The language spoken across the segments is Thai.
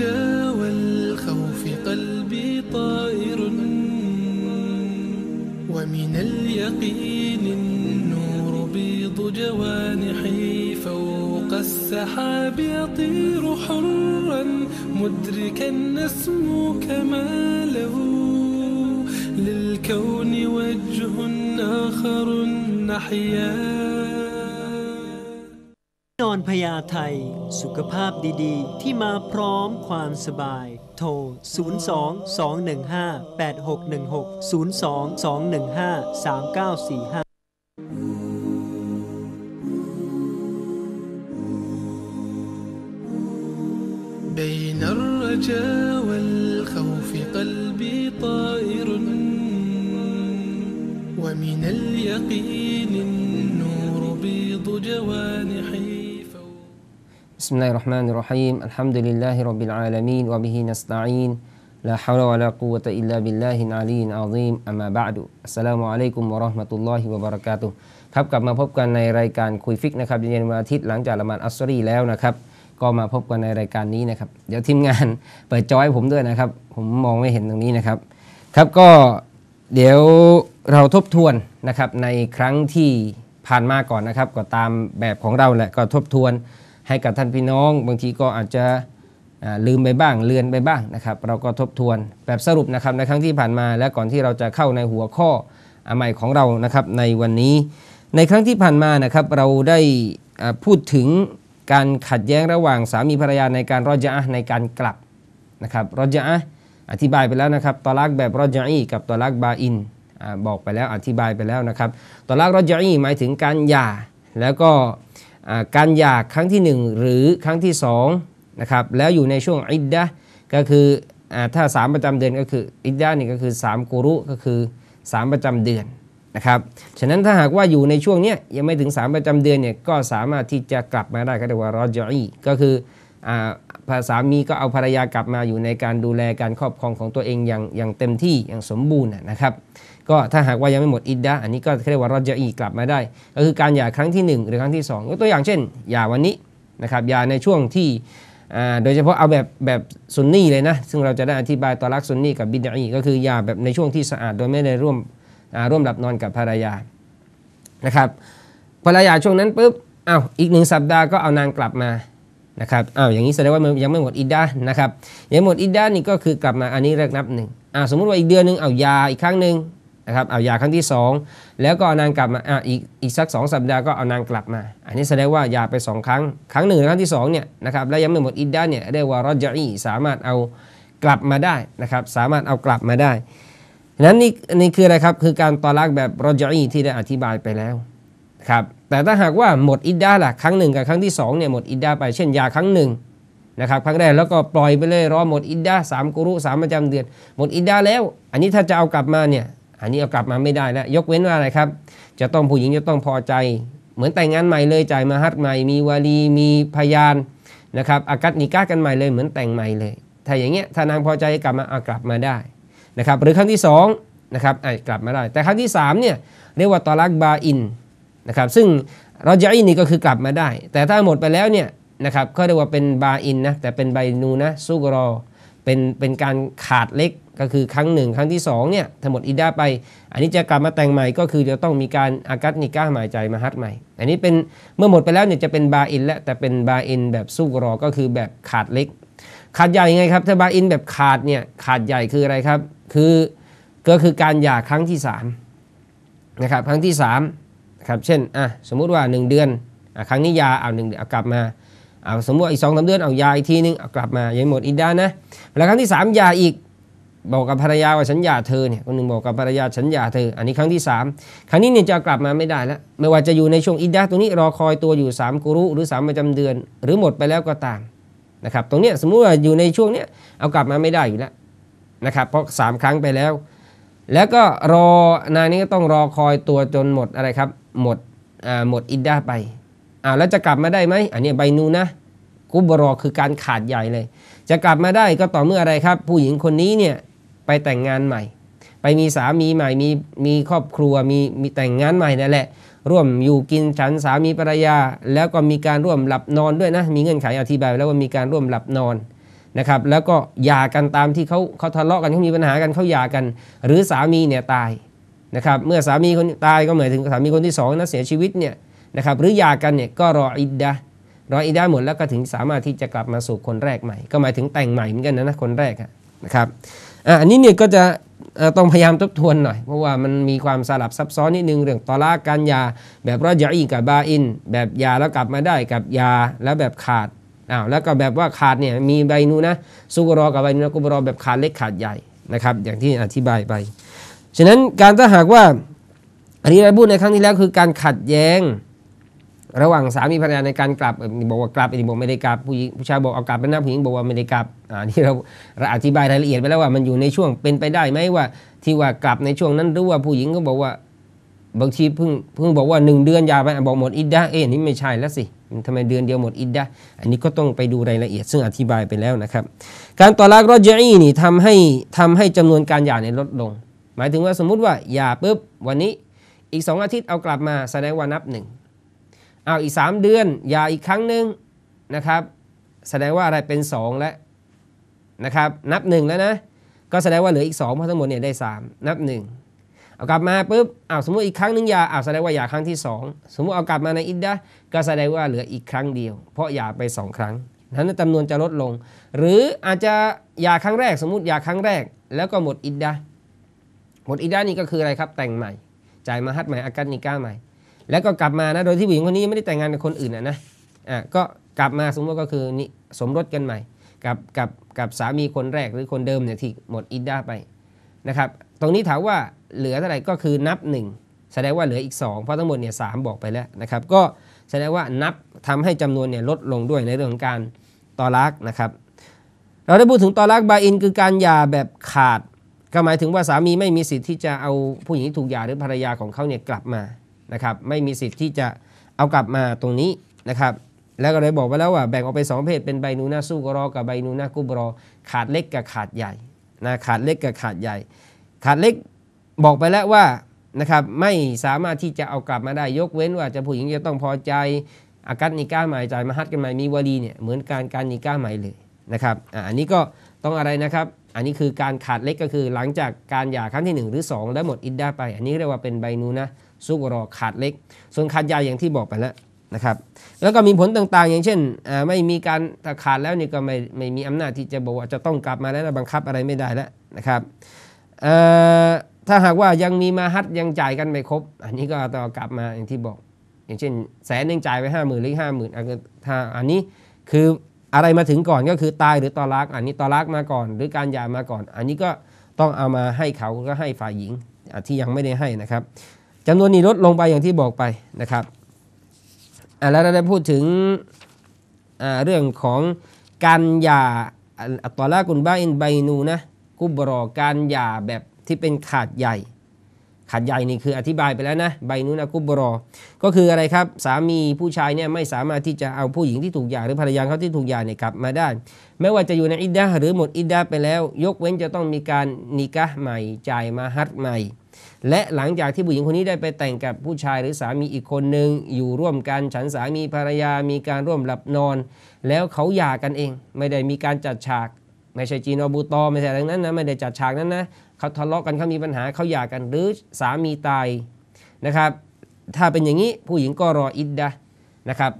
الرجا والخوف قلبي طائر ومن اليقين النور بيض جوانحي فوق السحاب يطير حرا مدركا نسمو كماله للكون وجه آخر نحياه พญาไทย สุขภาพดีๆ ที่มาพร้อมความสบาย โทร 02 215 8616 02 215 3945 بسم الله الرحمن الرحيم الحمد لله رب العالمين وبه نستعين لا حول ولا قوة إلا بالله العلي العظيم أما بعد السلام عليكم ورحمة الله وبركاته ครับกลับมาพบกันในรายการคุยฟิกนะครับเย็นวันอาทิตย์หลังจากละมานอัสรีแล้วนะครับ ก็มาพบกันในรายการนี้นะครับ เดี๋ยวทีมงานเปิดจอยผมด้วยนะครับ ผมมองไม่เห็นตรงนี้นะครับ ครับก็เดี๋ยวเราทบทวนนะครับในครั้งที่ผ่านมาก่อนนะครับก็ตามแบบของเราแหละก็ทบทวนให้กับท่านพี่น้องบางทีก็อาจจะลืมไปบ้าง เลือนไปบ้างนะครับ เราก็ทบทวนแบบสรุปนะครับในครั้งที่ผ่านมา และก่อนที่เราจะเข้าในหัวข้อใหม่ของเรานะครับในวันนี้ ในครั้งที่ผ่านมานะครับเราได้พูดถึงการขัดแย้งระหว่างสามีภรรยาในการรอจาในการกลับนะครับรอจาอธิบายไปแล้วนะครับตอลักแบบรอจาอีกับตอลักบาอินบอกไปแล้วอธิบายไปแล้วนะครับตอลักรอจาอีหมายถึงการหย่าแล้วก็การหย่าครั้งที่ 1 หรือครั้งที่2นะครับแล้วอยู่ในช่วงอิดดะก็คือถ้า 3 ประจำเดือนก็คืออิดดะนี่ก็คือ 3 กุรุก็คือ 3 ประจำเดือนนะครับฉะนั้นถ้าหากว่าอยู่ในช่วงนี้ยังไม่ถึง 3 ประจำเดือนเนี่ยก็สามารถที่จะกลับมาได้ก็เรียกว่ารอจอีก็คือภาษามีก็เอาภรรยากลับมาอยู่ในการดูแลการครอบครองของตัวเองอย่างอย่างเต็มที่อย่างสมบูรณ์นะครับก็ถ้าหากว่ายังไม่หมดอิดดะอันนี้ก็เรียกว่ารอจะอีกลับมาได้ ก็คือการหย่าครั้งที่ 1 หรือครั้งที่2ยกตัวอย่างเช่น หย่าวันนี้นะครับหย่าในช่วงที่โดยเฉพาะเอาแบบแบบซุนนี่เลยนะซึ่งเราจะได้อธิบายตอรักซุนนี่กับบิดอีก็คือยาแบบในช่วงที่สะอาดโดยไม่ได้ร่วมร่วมหลับนอนกับภรรยานะครับภรรยาช่วงนั้นปุ๊บอา้าวอีกหนึ่งสัปดาห์ก็เอานางกลับมานะครับอา้าวอย่างนี้แสดงว่ายังไม่หมดอิดดานะครับยังหมดอิดดานี่ก็คือกลับมาอันนี้เรียกนับหนึ่งอ้าวสมมติว่าอีกเดือนหนึ่งเอายาอีกครั้งหนึ่งนะครับเอายาครั้งที่ 2 แล้วก็เอานางกลับมาอ่ะอีกอีกสัก 2 สัปดาห์ก็เอานางกลับมา อันนี้แสดงว่ายาไป2ครั้ง ครั้งหนึ่งครั้งที่2เนี่ยนะครับและยังไม่หมดอิดด้าเนี่ยเรียกว่ารอจอีสามารถเอากลับมาได้นะครับสามารถเอากลับมาได้นั้น นี่นี่คืออะไรครับคือการตอลักแบบรอจอีที่ได้อธิบายไปแล้วครับแต่ถ้าหากว่าหมดอิดด้าล่ะครั้งหนึ่งกับครั้งที่2เนี่ยหมดอิดด้าไปเช่นยาครั้งหนึ่งนะครับครั้งแรกแล้วก็ปล่อยไปเลยรอหมดอิดด้าสามกุรุสามประจำเดือนหมดอิดด้าแล้ว อันนี้ถ้าจะเอากลับมาเนี่ยอันนี้เอากลับมาไม่ได้แล้ว ยกเว้นว่าอะไรครับ จะต้องผู้หญิงจะต้องพอใจ เหมือนแต่งงานใหม่เลยจ่ายมาฮัดใหม่มีวารีมีพยานนะครับอากัดนิก้ากันใหม่เลยเหมือนแต่งใหม่เลย ถ้าอย่างเงี้ยถ้านางพอใจกลับมาเอากลับมาได้นะครับหรือครั้งที่2นะครับอกลับมาได้ แต่ครั้งที่ 3เนี่ยเรียกว่าตอลักบาอินนะครับซึ่งเราจะอินนี่ก็คือกลับมาได้ แต่ถ้าหมดไปแล้วเนี่ยนะครับก็เรียกว่าเป็นบาอินนะแต่เป็นใบนูนะซุกรอเป็นเป็นการขาดเล็กก็คือครั้งหนึ่งครั้งที่2เนี่ยทั้งหมดอิดาไป อันนี้จะกลับมาแต่งใหม่ก็คือจะต้องมีการอากัตนิก้าหมายใจมาฮัดใหม่ อันนี้เป็นเมื่อหมดไปแล้วเนี่ยจะเป็นบาอินและแต่เป็นบาอินแบบสู้รอก็คือแบบขาดเล็กขาดใหญ่ยังไงครับถ้าบาอินแบบขาดเนี่ยขาดใหญ่คืออะไรครับคือก็คือการหย่าครั้งที่3นะครับครั้งที่ 3 ครับเช่นอ่ะสมมุติว่า 1 เดือนอครั้งนี้ยาเอาหนึ่งเอากลับมาเอาสมมติอีกสองสาเดือนเอายาอีกทีนึงเอากลับมายังหมดอิดานะแล้วครั้งที่3ยาอีกบอกกับภรรยาว่าฉันหย่าเธอเนี่ยคนหนึ่งบอกกับภรรยาฉันหย่าเธออันนี้ครั้งที่3ครั้งนี้เนี่ยจะกลับมาไม่ได้แล้วไม่ว่าจะอยู่ในช่วงอิดดาตรงนี้รอคอยตัวอยู่ 3กุรุหรือ3ประจำเดือนหรือหมดไปแล้วก็ตามนะครับ ตรงเนี้ยสมมุติว่าอยู่ในช่วงเนี้ยเอากลับมาไม่ได้อยู่แล้วนะครับเพราะ 3 ครั้งไปแล้ว แล้วก็รอนางนี้ก็ต้องรอคอยตัวจนหมดอะไรครับหมดอ่าหมดอิดดาไปอ่าแล้วจะกลับมาได้ไหมอันนี้ใบนูนะกุบรอคือการขาดใหญ่เลย จะกลับมาได้ก็ต่อเมื่ออะไรครับ ผู้หญิงคนนี้เนี่ยไปแต่งงานใหม่ ไปมีสามีใหม่มีมีครอบครัวมีมีแต่งงานใหม่นั่นแหละร่วมอยู่กินฉันสามีภรรยา แล้วก็มีการร่วมหลับนอนด้วยนะมีเงื่อนไขอธิบายแล้วว่ามีการร่วมหลับนอนนะครับ แล้วก็หย่ากันตามที่เขาเขาทะเลาะกันเขามีปัญหากันเขาหย่ากัน หรือสามีเนี่ยตายนะครับ เมื่อสามีคนตายก็หมายถึงสามีคนที่สองนะเสียชีวิตเนี่ยนะครับ หรือหย่ากันเนี่ยก็รออิดดะรออิดดะหมดแล้วก็ถึงสามารถที่จะกลับมาสู่คนแรกใหม่ ก็หมายถึงแต่งใหม่เหมือนกันนะคนแรกนะครับอันนี้เนี่ยก็จะต้องพยายามทบทวนหน่อยเพราะว่ามันมีความสลับซับซ้อนนิดนึงเรื่องตอลาการยาแบบรอาอีกับบาอิน แบบยาแล้วกลับมาได้กับยาแล้วแบบขาดอ้าวแล้วก็แบบว่าขาดเนี่ยมีใบนูนะสุกรอกับใบนูนะกุบรอแบบขาดเล็กขาดใหญ่นะครับอย่างที่อธิบายไปฉะนั้นการถ้าหากว่าอันนี้เราพูดในครั้งที่แล้วคือการขัดแย้งระหว่างสามีภรรยาในการกลับบอกว่ากลับอีกบอกไม่ได้กลับผู้หญิงผู้ชายบอกเอากลับไปนะผู้หญิงบอกว่าไม่ได้กลับอ่านี่เราเราอธิบายรายละเอียดไปแล้วว่ามันอยู่ในช่วงเป็นไปได้ไหมว่าที่ว่ากลับในช่วงนั้นหรือว่าผู้หญิงก็บอกว่าบางทีเพิ่งเพิ่งบอกว่าหนึ่งเดือนยาไปบอกหมดอิดดาเอ็นี่ไม่ใช่แล้วสิทำไมเดือนเดียวหมดอิดดาอันนี้ก็ต้องไปดูรายละเอียดซึ่งอธิบายไปแล้วนะครับ การต่อรักรอยีนี่ทำให้ทำให้จำนวนการยาในลดลง หมายถึงว่าสมมุติว่ายาปุ๊บวันนี้ อีกงอาทิตย์เอากลับมาแสดงว่านับหนึ่งเอาอีก 3 เดือนอย่าอีกครั้งหนึ่งนะครับแสดงว่าอะไรเป็น2แล้วนะครับนับ1แล้วนะก็แสดงว่าเหลืออีก2เพราะทั้งหมดเนี่ยได้ 3 นับ1เอากลับมาปุ๊บเอาสมมติอีกครั้งหนึ่งยาเอาแสดงว่ายาครั้งที่2สมมติเอากลับมาในอิดดะก็แสดงว่าเหลืออีกครั้งเดียว เพราะยาไป2ครั้ง นั้นจำนวนจะลดลง หรืออาจจะยาครั้งแรก สมมติยาครั้งแรกแล้วก็หมดอิดดะหมดอิดดะนี่ก็คืออะไรครับแต่งใหม่จ่ายมาฮัดใหม่อากาศนิก้าใหม่แล้วก็กลับมานะโดยที่ผู้หญิงคนนี้ไม่ได้แต่งงานกับคนอื่นนะนะอ่ะก็กลับมาสมมติก็คือนี่สมรสกันใหม่กับกับกับสามีคนแรกหรือคนเดิมเนี่ยที่หมดอิดดาไปนะครับตรงนี้ถามว่าเหลือเท่าไหร่ก็คือนับ 1 แสดงว่าเหลืออีก2เพราะทั้งหมดเนี่ยสบอกไปแล้วนะครับก็แสดงว่านับทำให้จำนวนเนี่ยลดลงด้วยในเรื่องของการตอลักนะครับเราได้พูดถึงตอลักบาอิน คือการหย่าแบบขาด ก็หมายถึงว่าสามีไม่มีสิทธิ์ที่จะเอาผู้หญิงที่ถูกหย่าหรือภรรยาของเขาเนี่ยกลับมานะครับไม่มีสิทธิ์ที่จะเอากลับมาตรงนี้นะครับแล้วก็เลยบอกไว้แล้วว่าแบ่งออกไปสอ2ประเภทเป็นใบนูนาสู้กรอกับใบนูนากุบรอขาดเล็กกับขาดใหญ่นะขาดเล็กกับขาดใหญ่ ขาดเล็กบอกไปแล้วว่านะครับไม่สามารถที่จะเอากลับมาได้ยกเว้นว่าจะผู้หญิงจะต้องพอใจอากัศนิก้าใหม่ใจมาฮัดกันใหม่มีวลีเนี่ยเหมือนการการนิก้าใหม่เลยนะครับอันนี้ก็ต้องอะไรนะครับอันนี้คือการขาดเล็กก็คือหลังจากการหย่าครั้งที่ 1 หรือ 2 แล้วหมดอิดดาไปอันนี้เรียกว่าเป็นใบนูนะซุกรอขาดเล็ก ส่วนขาดยาวอย่างที่บอกไปแล้วนะครับ แล้วก็มีผลต่างๆ อย่างเช่นไม่มีการถ้าขาดแล้วนี่ก็ไม่ไม่มีอำนาจที่จะบอกว่าจะต้องกลับมาแล้ว บังคับอะไรไม่ได้แล้วนะครับถ้าหากว่ายังมีมาฮัดยังจ่ายกันไม่ครบ อันนี้ก็ต้องกลับมาอย่างที่บอก อย่างเช่น แสนหนึ่งจ่ายไปห้าหมื่นหรือห้าหมื่นถ้าอันนี้คืออะไรมาถึงก่อนก็คือตายหรือตอรักอันนี้ตอรักมาก่อนหรือการหย่ามาก่อน อันนี้ก็ต้องเอามาให้เขาก็ให้ฝ่ายหญิงที่ยังไม่ได้ให้นะครับจำนวนนี้ลดลงไปอย่างที่บอกไปนะครับ แล้วเราได้พูดถึงเรื่องของการหย่าตอลากุนบ้าอินไบนูนะกุบรอการหย่าแบบที่เป็นขาดใหญ่ขาดใหญ่นี่คืออธิบายไปแล้วนะไบนูนะกุบรอก็คืออะไรครับสามีผู้ชายเนี่ยไม่สามารถที่จะเอาผู้หญิงที่ถูกหย่าหรือภรรยาเขาที่ถูกหย่าเนี่ยกลับมาได้ไม่ว่าจะอยู่ในอิดดาหรือหมดอิดดาไปแล้วยกเว้นจะต้องมีการนิกะใหม่จ่ายมาฮัดใหม่และหลังจากที่ผู้หญิงคนนี้ได้ไปแต่งกับผู้ชายหรือสามีอีกคนหนึ่งอยู่ร่วมกันฉันสามีภรรยามีการร่วมหลับนอน แล้วเขาหย่ากันเอง ไม่ได้มีการจัดฉากไม่ใช่จีนอบูตอไม่ใช่ื่องนั้นนะไม่ได้จัดฉากนั้นนะเขาทะเลาะกันเขามีปัญหา เขาหย่ากันหรือสามีตายนะครับ ถ้าเป็นอย่างนี้ผู้หญิงก็รออิดดะนะครับ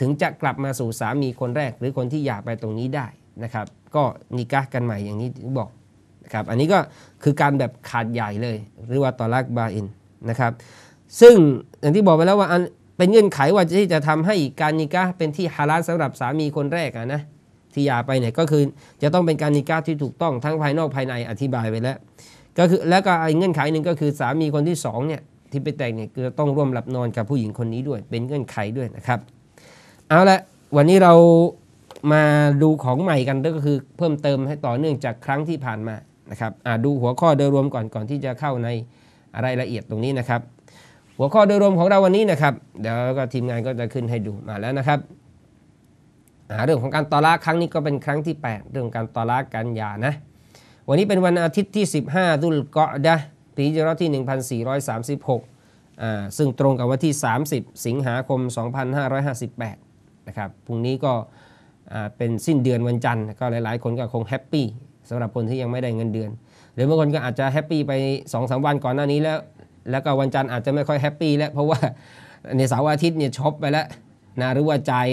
ถึงจะกลับมาสู่สามีคนแรก หรือคนที่หย่าไปตรงนี้ได้นะครับก็นิกะกันใหม่อย่างนี้บอกครับอันนี้ก็คือการแบบขาดใหญ่เลย หรือว่าตอลักบาอินนะครับซึ่งอย่างที่บอกไปแล้วว่าอันเป็นเงื่อนไขว่าที่จะทำให้การนิกาเป็นที่ฮาลาลสำหรับสามีคนแรกนะที่ยาไปเนี่ยก็คือจะต้องเป็นการนิกาที่ถูกต้องทั้งภายนอกภายในอธิบายไปแล้วก็คือแล้วก็อเงื่อนไขหนึ่งก็คือสามีคนที่2เนี่ยที่ไปแต่งเนี่ยก็ต้องร่วมหลับนอนกับผู้หญิงคนนี้ด้วย เป็นเงื่อนไขด้วยนะครับเอาละวันนี้เรามาดูของใหม่กันก็คือเพิ่มเติมให้ต่อเนื่องจากครั้งที่ผ่านมาะครับดูหัวข้อโดยรวมก่อนก่อนที่จะเข้าในรายละเอียดตรงนี้นะครับ หัวข้อโดยรวมของเราวันนี้นะครับ เดี๋ยวก็ทีมงานก็จะขึ้นให้ดูมาแล้วนะครับเรื่องของการตอลักครั้งนี้ก็เป็นครั้งที่ 8 เรื่องการตอลักกันยานะวันนี้เป็นวันอาทิตย์ที่ 15ดุลกอดะปีจรที่ 1436ซึ่งตรงกับวันที่ 30 สิงหาคม 2558นะครับพรุ่งนี้ก็เป็นสิ้นเดือนวันจันทร์ก็หลายๆคนก็คงแฮปปี้สำหรับคนที่ยังไม่ได้เงินเดือน หรือบางคนก็อาจจะแฮปปี้ไป2อสวันก่อนหน้านี้แล้ว แล้วก็วันจันทร์อาจจะไม่ค่อยแฮปปี้แล้ว เพราะว่าในเสาร์อาทิตย์เนี่ยช็อปไปแล้วนะหรือว่าจ่าย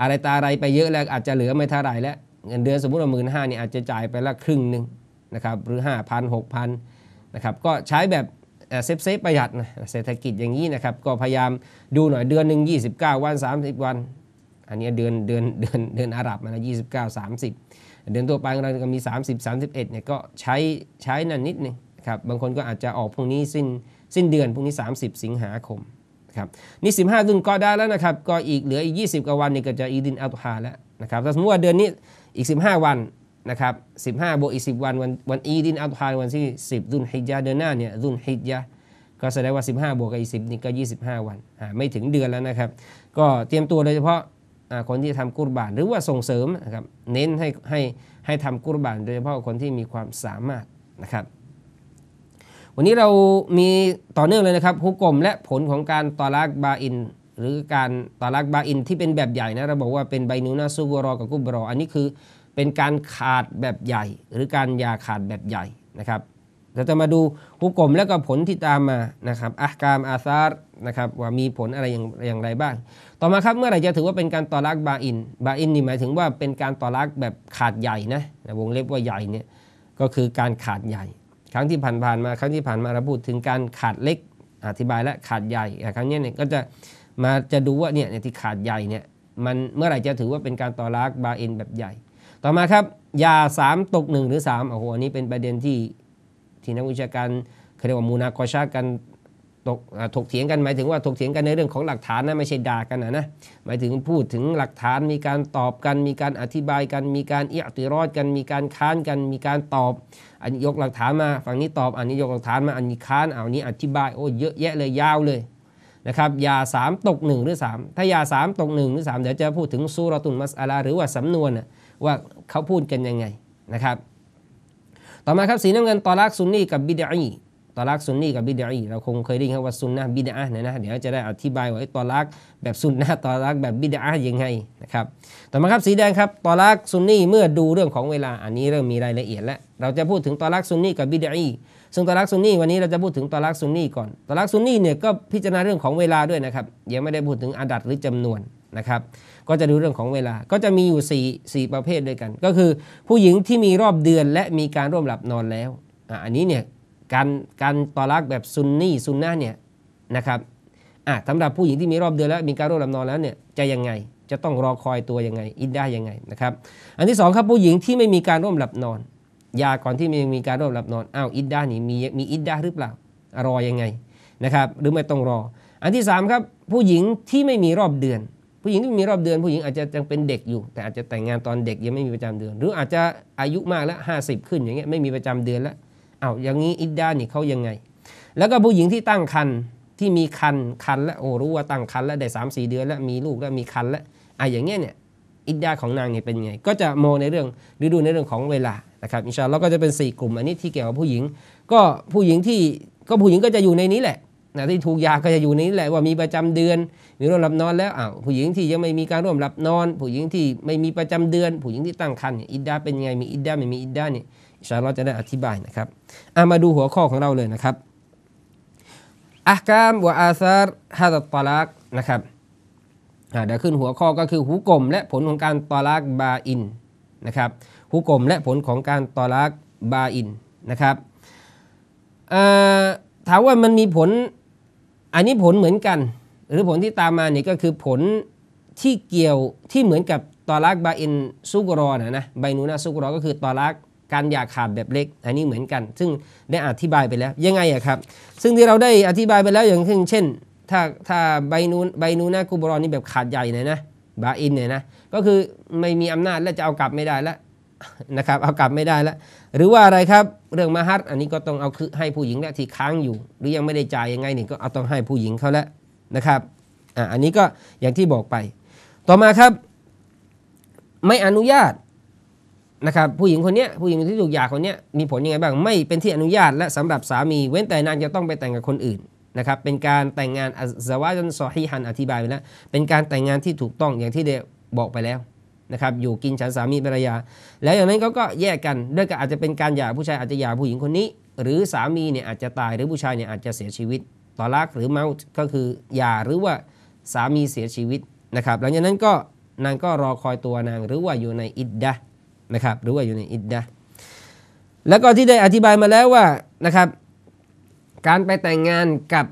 อะไรตาอะไรไปเยอะแล้ว อาจจะเหลือไม่เท่าไหร่แล้วเงินเดือนสมมติว่าหมื่นห้าเนี่ยอาจจะจ่ายไปละครึ่งหนึ่งนะครับหรือ 5 0 0 0ก0 0นะครับก็ใช้แบบเซฟเซฟประหยัดนะเศรษฐกิจอย่างนี้นะครับก็พยายามดูหน่อยเดือนหนึ่ง29 วัน 30 วัน อันนี้เดือนเดือนเดือนเดือนอาหรับนะมสิบเดือนตัวไปของเราก็มี 30 31 เนี่ย ก็ใช้ใช้นั่นนิดนึงครับ บางคนก็อาจจะออกพรุ่งนี้สิ้นสิ้นเดือนพรุ่งนี้ 30 สิงหาคมครับนี่สิบห้าุนก็ได้แล้วนะครับ ก็อีกเหลืออีก 20 กว่าวันนี่ก็จะอีดินอัลฮาแล้วนะครับถ้าสมมติว่าเดือนนี้อีก 15 วันนะครับสิบห้าบวกอีกสิบวันวัน วันอีดินอัลฮาวันที่สิบดุนฮิจาเดือนหน้าเนี่ยดุนฮิจาก็แสดงว่า 15บวกกับอีก10นี่ก็ 25 วันไม่ถึงเดือนแล้วนะครับก็เตรียมตัวโดยเฉพาะคนที่ทำกุรบานหรือว่าส่งเสริมนะครับเน้นให้ให้ให้ทำกุรบานโดยเฉพาะคนที่มีความสามารถนะครับ วันนี้เรามีต่อเนื่องเลยนะครับฮุกกลมและผลของการตอลักบาอินหรือการตอลักบาอินที่เป็นแบบใหญ่นะเราบอกว่าเป็นใบนูนาซูบรอกับกุบรออันนี้คือเป็นการขาดแบบใหญ่ หรือการยาขาดแบบใหญ่นะครับเราจะมาดูหุกกลมแล้วก็ผลที่ตามมานะครับอัการอาซาร์นะครับว่ามีผลอะไรอย่างอย่างไรบ้าง ต่อมาครับเมื่อไหร่จะถือว่าเป็นการตอลักบาอินบาอินนี่หมายถึงว่าเป็นการตอลักแบบขาดใหญ่นะวงเล็บว่าใหญ่เนี่ยก็คือการขาดใหญ่ ครั้งที่ผ่านๆมาครั้งที่ผ่านมาเราพูดถึงการขาดเล็กอธิบายและขาดใหญ่ครั้งนี้เนี่ยก็จะมาจะดูว่าเนี่ยที่ขาดใหญ่เนี่ยมันเมื่อไหร่จะถือว่าเป็นการตอลักบาอิน แบบใหญ่ ต่อมาครับยา3ตก1หรือ3โอ้โหอันนี้เป็นประเด็นที่ที่นักวิชาการเขาเรียกว่ามูนาคอชากันตกถกเถียงกัน หมายถึงว่าถกเถียงกันในเรื่องของหลักฐานนะไม่ใช่ด่ากันนะนะ หมายถึงพูดถึงหลักฐานมีการตอบกัน มีการอธิบายกัน มีการเอียติรอดกัน มีการค้านกัน มีการตอบอันยกหลักฐานมาฝั่งนี้ตอบอันนี้ยกหลักฐานมาอันนี้ค้านเอานี้อธิบายโอ้เยอะแยะเลยยาวเลยนะครับยา3 ตก 1 หรือ 3 ถ้ายา 3 ตก 1 หรือ3เดี๋ยวจะพูดถึงซูรตุนมัสอาลาหรือว่าสำนวนว่าเขาพูดกันยังไงนะครับต่อมาครับสีน้ำเงินตอลักซุนนี่กับบิดอีตอลักซุนนี่กับบิดอีเราคงเคยได้ยินคำว่าซุนนะบิดอะเนะนะเดี๋ยวจะได้อธิบายว่าตอลักแบบซุนนะตอลักแบบบิดอะยังไงนะครับต่อมาครับสีแดงครับตอลักซุนนี่เมื่อดูเรื่องของเวลาอันนี้เริ่มมีรายละเอียดแล้วเราจะพูดถึงตอลักซุนนี่กับบิดอีซึ่งตอลักซุนนี่วันนี้เราจะพูดถึงตอลักซุนนี่ก่อนตอลักซุนนี่เนี่ยก็พิจารณาเรื่องของเวลาด้วยนะครับยังไม่ได้พูดถึงอดัดหรือจำนวนนะครับก็จะดูเรื่องของเวลา ก็จะมีอยู่4่ประเภทด้วยกัน ก็คือผู้หญิงที่มีรอบเดือนและมีการร่วมหลับนอนแล้วออันนี้เนี่ยการการตอลักแบบซุนนี่ซุนน่าเนี่ยนะครับ อ่ะสำหรับผู้หญิงที่มีรอบเดือนและมีการร่วมหลับนอนแล้วเนี่ยจะยังไง จะต้องรอคอยตัวยังไงอินได้ยังไงนะครับ อันที่2ครับผู้หญิงที่ไม่มีการร่วมหลับนอนยาก่อนที่มีมีการร่วมหลับนอน อ้าวอินได้นี่มีมีอินได้หรือเปล่ารอยังไงนะครับหรือไม่ต้องรอ อันที่3ครับผู้หญิงที่ไม่มีรอบเดือนผู้หญิงที่มีรอบเดือนผู้หญิงอาจจะยังเป็นเด็กอยู่ แต่อาจจะแต่งงานตอนเด็กยังไม่มีประจำเดือน หรืออาจจะอายุมากแล้วห้าสิบขึ้นอย่างเงี้ยไม่มีประจำเดือน แล้วอาอย่างนี้อิดดานี่เขายังไงแล้วก็ผู้หญิงที่ตั้งคันที่มีคันคันแล้วโอ้รู้ว่าตั้งคันแล้วได้สามสี่เดือนแล้วมีลูกแล้วมีคันแล้วอ่ะอย่างเงี้ยเนี่ยอิดดาของนางเนี่ยเป็นยังไงก็จะโมในเรื่องหรือดูในเรื่องของเวลานะครับอินชาอัลก็จะเป็น4กลุ่มอันนี้ที่เกี่ยวกับผู้หญิงก็ผู้หญิงที่ก็ผู้หญิงก็จะอยู่ในนี้แหละนะที่ถูกยาก็จะอยู่นี้แหละว่ามีประจำเดือนมีร่วมหลับนอนแล้วอ้าวผู้หญิงที่ยังไม่มีการร่วมหลับนอนผู้หญิงที่ไม่มีประจำเดือนผู้หญิงที่ตั้งครรภ์อิดดาเป็นยังไงมีอิดดาไม่มีอิดดาเนี่ยอิชาลอจะได้อธิบายนะครับอามาดูหัวข้อของเราเลยนะครับอักามวอาซาร์ฮาตตอลักนะครับเดี๋ยวขึ้นหัวข้อก็คือหูกลมและผลของการตอลักบาอินนะครับหูกลมและผลของการตอลักบาอินนะครับถามว่ามันมีผลอันนี้ผลเหมือนกันหรือผลที่ตามมาเนี่ยก็คือผลที่เกี่ยวที่เหมือนกับตอลักบาอินซุกรอนะนะใบนูนาซุกรอก็คือตอลักการอยากขาดแบบเล็ก อันนี้เหมือนกัน ซึ่งได้อธิบายไปแล้วยังไงอะครับซึ่งที่เราได้อธิบายไปแล้วอย่างเช่น ถ้าถ้าใบนูนใบนูนากุบรอนี่แบบขาดใหญ่เลยนะบาอินเนี่ยนะก็คือไม่มีอำนาจและจะเอากลับไม่ได้แล้วนะครับเอากลับไม่ได้แล้วหรือว่าอะไรครับเรื่องมาฮัศอันนี้ก็ต้องเอาคือให้ผู้หญิงและที่ค้างอยู่ หรือยังไม่ได้จ่ายยังไงนี่ก็เอาต้องให้ผู้หญิงเขาแล้วนะครับอ่าอันนี้ก็อย่างที่บอกไป ต่อมาครับ ไม่อนุญาตนะครับผู้หญิงคนนี้ผู้หญิงที่ถูกหย่าคนนี้มีผลยังไงบ้างไม่เป็นที่อนุญาตและสำหรับสามีเว้นแต่นางจะต้องไปแต่งกับคนอื่นนะครับเป็นการแต่งงานอัซวาจันซอฮีฮันอธิบายไปแล้วเป็นการแต่งงานที่ถูกต้องอย่างที่เดบอกไปแล้วนะครับอยู่กินฉันสามีภรรยา แล้วอย่างนั้นเขาก็แยกกันด้วยก็อาจจะเป็นการหย่าผู้ชาย อาจจะหย่าผู้หญิงคนนี้ หรือสามีเนี่ยอาจจะตายหรือผู้ชายเนี่ยอาจจะเสียชีวิตต่อรักหรือเมาก็คือหย่าหรือว่าสามีเสียชีวิตนะครับหลังจากนั้นก็นางก็รอคอยตัวนางหรือว่าอยู่ในอิดดะนะครับหรือว่าอยู่ในอิดดะแล้วก็ที่ได้อธิบายมาแล้วว่านะครับการไปแต่งงานกับ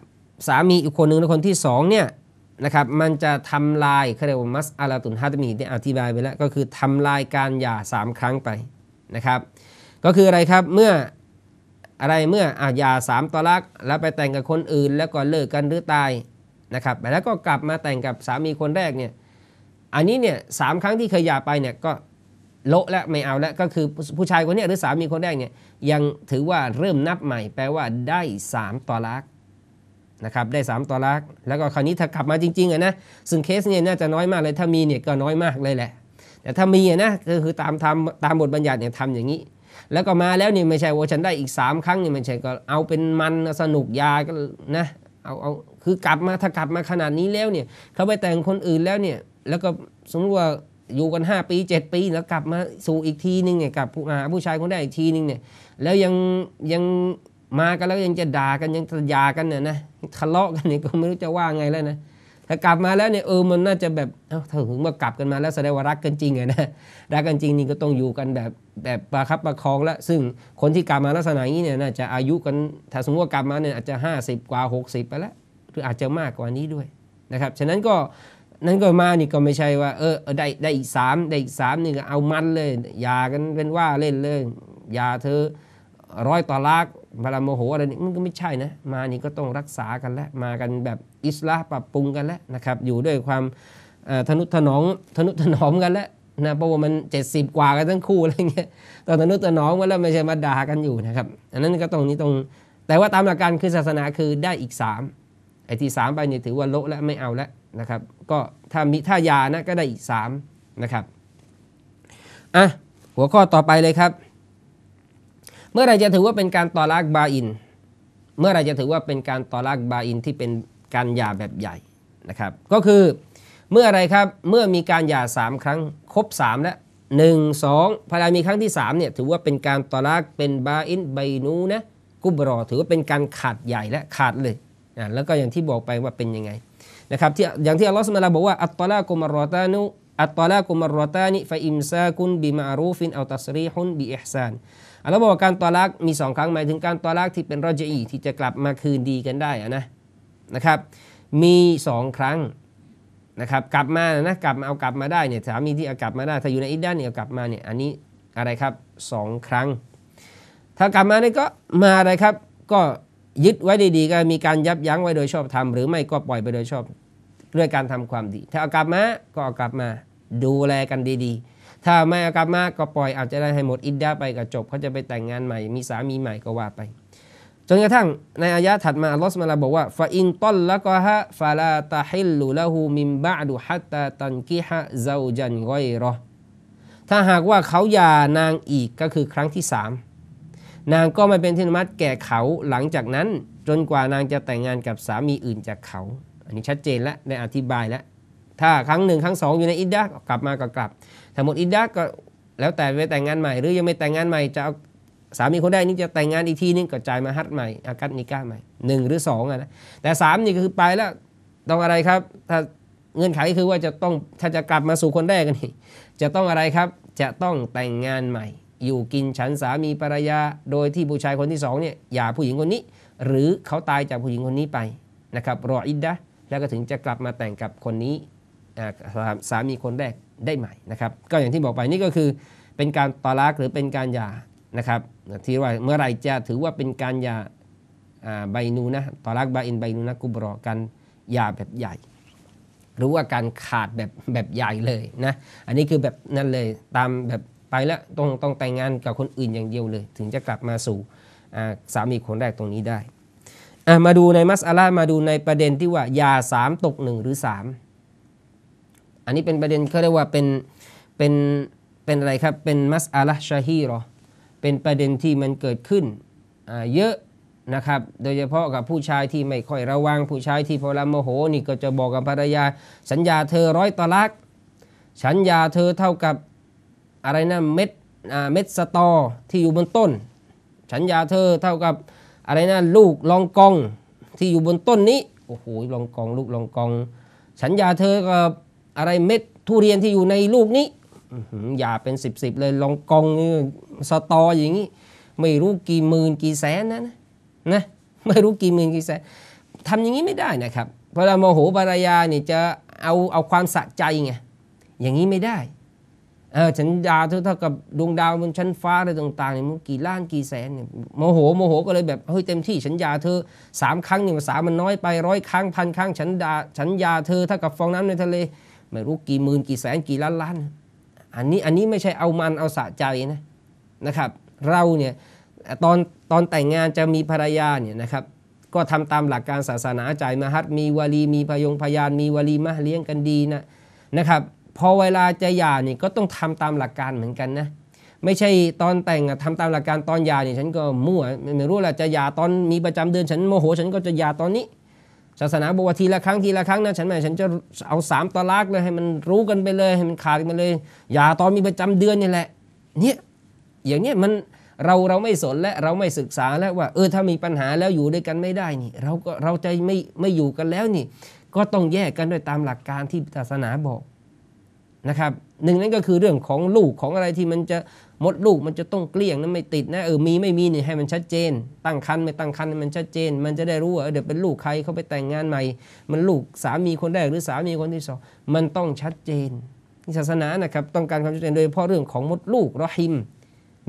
สามีอีกคนหนึ่งหรือคนที่สองเนี่ยนะครับมันจะทำลายเขาเรียกว่ามัสอาลาตุนฮาตมีได้อธิบายไปแล้ว ก็คือทำลายการหย่า 3 ครั้งไปนะครับก็คืออะไรครับ เมื่ออะไรเมื่ออหย่าสามตอลักแล้วไปแต่งกับคนอื่นแล้วก็เลิกกันหรือตายนะครับแล้วก็กลับมาแต่งกับสามีคนแรกเนี่ยอันนี้เนี่ยสามครั้งที่เคยหย่าไปเนี่ยก็โละและไม่เอาแล้วก็คือผู้ชายคนนี้หรือสามีคนแรกเนี่ยยังถือว่าเริ่มนับใหม่ แปลว่าได้สามตอลักนะครับได้ 3ตัวลักแล้วก็คราวนี้ถ้ากลับมาจริงๆอะนะซึ่งเคสเนี่ยน่าจะน้อยมากเลยถ้ามีเนี่ยก็น้อยมากเลยแหละ แต่ถ้ามีอะนะก็คือตามทำตามบทบัญญัติเนี่ยทำอย่างนี้ แล้วก็มาแล้วเนี่ยไม่ใช่ว่าฉันได้อีก 3 ครั้งเนี่ยไม่ใช่ก็เอาเป็นมันสนุกยาก็นะเอาเอาคือกลับมาถ้ากลับมาขนาดนี้แล้วเนี่ยเขาไปแต่งคนอื่นแล้วเนี่ยแล้วก็สมมติว่าอยู่กัน 5 ปี 7 ปี แล้วกลับมาสู่อีกทีนึงเนี่ยกับผู้หาผู้ชายคนได้อีกทีนึงเนี่ยแล้วยังยังมากันแล้วยังจะด่ากันยังจะยากันเนี่ยนะทะเลาะกันนี่ก็ไม่รู้จะว่าไงแล้วนะถ้ากลับมาแล้วเนี่ยเออมันน่าจะแบบเอ้าถึงมากลับกันมาแล้วแสดงว่ารักกันจริงไงนะรักกันจริงนี่ก็ต้องอยู่กันแบบแบบประคับประคองละซึ่งคนที่กลับมาลักษณะนี้เนี่ยน่าจะอายุกันถ้าสมมติว่ากลับมาเนี่ยอาจจะ 50 กว่า 60 ไปแล้วหรืออาจจะมากกว่านี้ด้วยนะครับฉะนั้นก็นั้นก็มานี่ก็ไม่ใช่ว่าเออได้ได้อีกสามได้อีกสามนี่ก็เอามันเลยอย่ากันเป็นว่าเล่นเลยอย่าเธอร้อยต่อลักเวลาโมโหอะไรนี่มันก็ไม่ใช่นะมานี่ก็ต้องรักษากันแล้วมากันแบบอิสลาปรับปรุงกันแล้วนะครับ อยู่ด้วยความทนุถนอมทนุถนอมกันแล้วนะเพราะว่ามัน 70 กว่ากันทั้งคู่อะไรเงี้ยตอนทนุถนอมกันแล้วไม่ใช่มาด่ากันอยู่นะครับ อันนั้นก็ตรงนี้ตรง แต่ว่าตามหลักการคือศาสนาคือได้อีก3ไอ้ที่3ไปเนี่ยถือว่าโละแล้วไม่เอาแล้วนะครับ ก็ถ้ามีถ้ายานะก็ได้อีก3นะครับอ่ะหัวข้อต่อไปเลยครับมื่อไรจะถือว่าเป็นการตอลากบาอิน เมื่อไรจะถือว่าเป็นการตอลากบาอินที่เป็นการหย่าแบบใหญ่นะครับ ก็คือเมื่อไรครับ เมื่อมีการหย่า 3 ครั้งครบ3แล้วหนึ่งสองพรรามีครั้งที่3เนี่ยถือว่าเป็นการตอลากเป็นบาอินไบนูนะ กุบรอถือว่าเป็นการขาดใหญ่และขาดเลยนะแล้วก็อย่างที่บอกไปว่าเป็นยังไงนะครับที่อย่างที่อัลลอฮฺสุลตาบอกว่าอัตตอลากุมารอตานุอัตตอลากุมารอตานิฟอิมซาคุนบิมารูฟินอัลตัสรีฮุนบิอิฮซานเรลบอกว่าการตอลักมีสองครั้งหมายถึงการตอลักที่เป็นรอจอีที่จะกลับมาคืนดีกันได้อะนะนะครับมีสองครั้งนะครับกลับมานะกลับมา เอากลับมาได้เนี่ยสามีที่เอากลับมาได้ ถ้าอยู่ในอิดด้านเนี่ยเอากลับมาเนี่ยอันนี้อะไรครับสองครั้ง ถ้ากลับมาเนี่ยก็มาอะไรครับ ก็ยึดไว้ดีๆ ก็มีการยับยั้งไว้โดยชอบธรรมหรือไม่ก็ปล่อยไปโดยชอบด้วยการทำความดี ถ้าเอากลับมาก็เอากลับมาดูแลกันดี ๆถ้าไม่กลับมาก็ปล่อยอาจจะได้ให้หมดอิดดาไปก็จบเขาจะไปแต่งงานใหม่มีสามีใหม่ก็ว่าไป จนกระทั่งในอายะถัดมา อัลลอฮฺมาลาบอกว่าฟาอินต้ลละก็ฮะฟาลาตาฮิลูุละหูมิมบะดุฮัตตาตันกิฮะเจ้าจันกอยรอถ้าหากว่าเขาหย่านางอีกก็คือครั้งที่สามนางก็ไม่เป็นที่นมัตแก่เขาหลังจากนั้น จนกว่านางจะแต่งงานกับสามีอื่นจากเขา อันนี้ชัดเจนและได้อธิบายแล้วถ้าครั้งหนึ่งครั้งสองอยู่ในอิดดะกลับมาก็กลับถ้าหมดอิดดะก็แล้วแต่ไปแต่งงานใหม่หรือยังไม่แต่งงานใหม่ จะเอาสามีคนได้นี่จะแต่งงานอีกทีนึงก็จ่ายมาฮัดใหม่อากัดนิก้าใหม่หนึ่งหรือสองอะนะแต่สามนี่ก็คือไปแล้ว ต้องอะไรครับ ถ้าเงื่อนไขคือว่าจะต้องถ้าจะกลับมาสู่คนแรกันี่จะต้องอะไรครับจะต้องแต่งงานใหม่ อยู่กินฉันสามีภรรยาโดยที่ผู้ชายคนที่สองเนี่ยอย่าผู้หญิงคนนี้ หรือเขาตายจากผู้หญิงคนนี้ไปนะครับ รออิดดะแล้วก็ถึงจะกลับมาแต่งกับคนนี้สามีคนแรกได้ใหม่นะครับ ก็อย่างที่บอกไปนี่ก็คือเป็นการตอลักหรือเป็นการยานะครับ ที่ว่า เมื่อไรจะถือว่าเป็นการยาใบนูนะตอลักบาอินใบนูนะกุบรอกันยาแบบใหญ่ หรือว่าการขาดแบบแบบใหญ่เลยนะ อันนี้คือแบบนั่นเลยตามแบบไปแล้วต้องต้องแต่งงานกับคนอื่นอย่างเดียวเลย ถึงจะกลับมาสู่สามีคนแรกตรงนี้ได้ มาดูใน มัสอาลา มาดูในประเด็นที่ว่ายา3 ตก 1 หรือ 3อันนี้เป็นประเด็นเขาเรียกว่าเป็น เป็น เป็นอะไรครับ เป็นมัสอาลชาฮีรอ เป็นประเด็นที่มันเกิดขึ้นเยอะนะครับ โดยเฉพาะกับผู้ชายที่ไม่ค่อยระวังผู้ชายที่พลโมโหนี่ก็จะบอกกับภรรยา สัญญาเธอร้อยตลักสัญญาเธอเท่ากับอะไรนะเม็ดเม็ดสตอที่อยู่บนต้น สัญญาเธอเท่ากับอะไรนะลูกลองกองที่อยู่บนต้นนี้ โอ้โห ลองกอง ลูกลองกอง สัญญาเธอกับอะไรเม็ดทุเรียนที่อยู่ในลูกนี้ อย่าเป็นสิบๆเลยลองกองสตออย่างนี้ ไม่รู้กี่หมื่นกี่แสนนะนะนะไม่รู้กี่หมื่นกี่แสนทำอย่างนี้ไม่ได้นะครับเวลาโมโหภรรยาเนี่ยจะเอาเอาความสะใจไงอย่างนี้ไม่ได้เออฉันดาวเท่ากับดวงดาวบนชั้นฟ้าอะไรต่างๆเนี่ยมันกี่ล้านกี่แสนเนี่ยโมโหโมโหก็เลยแบบเฮ้ยเต็มที่ฉันยาเธอสามครั้งเนี่ยภาษามันน้อยไปร้อยครั้งพันครั้งฉันดาฉันยาเธอเท่ากับฟองน้ำในทะเลไม่รู้กี่หมื่นกี่แสนกี่ล้านล้านอันนี้อันนี้ไม่ใช่เอามัน เอาสะใจนะนะครับ เราเนี่ยตอนตอนแต่งงานจะมีภรรยาเนี่ยนะครับ ก็ทำตามหลักการศาสนาจ่ายมหัดมีวลีมีพยงพยานมีวลีมาเลี้ยงกันดีนะนะครับพอเวลาจะหย่านี่ยก็ต้องทำตามหลักการเหมือนกันนะไม่ใช่ตอนแต่งอะทำตามหลักการตอนหย่านี่ยฉันก็มั่วไม่รู้แหละจะหย่าตอนมีประจำเดือนฉันโมโหฉันก็จะหย่าตอนนี้ศาสนาบอกว่าทีละครั้งทีละครั้งนะฉันหมายฉันจะเอาสามตลากเลยให้มันรู้กันไปเลยให้มันขาดกันไปเลยอย่าตอนมีประจำเดือนนี่แหละ เนี่ยอย่างเนี้ยมันเราเราไม่สนและเราไม่ศึกษาแล้วว่า เออถ้ามีปัญหาแล้วอยู่ด้วยกันไม่ได้นี่เราก็เราใจไม่ไม่อยู่กันแล้วนี่ ก็ต้องแยกกันด้วยตามหลักการที่ศาสนาบอกนะครับหนึ่งนั้นก็คือเรื่องของลูกของอะไรที่มันจะมดลูกมันจะต้องเกลี้ยงนั้นไม่ติดนะเออมีไม่มีเนี่ยให้มันชัดเจนตั้งคันไม่ตั้งคันมันชัดเจน มันจะได้รู้ว่าเดี๋ยวเป็นลูกใครเขาไปแต่งงานใหม่ มันลูกสามีคนแรกหรือสามีคนที่สองมันต้องชัดเจน ศาสนานะครับ ต้องการความชัดเจนโดยเฉพาะเรื่องของมดลูกรอฮิม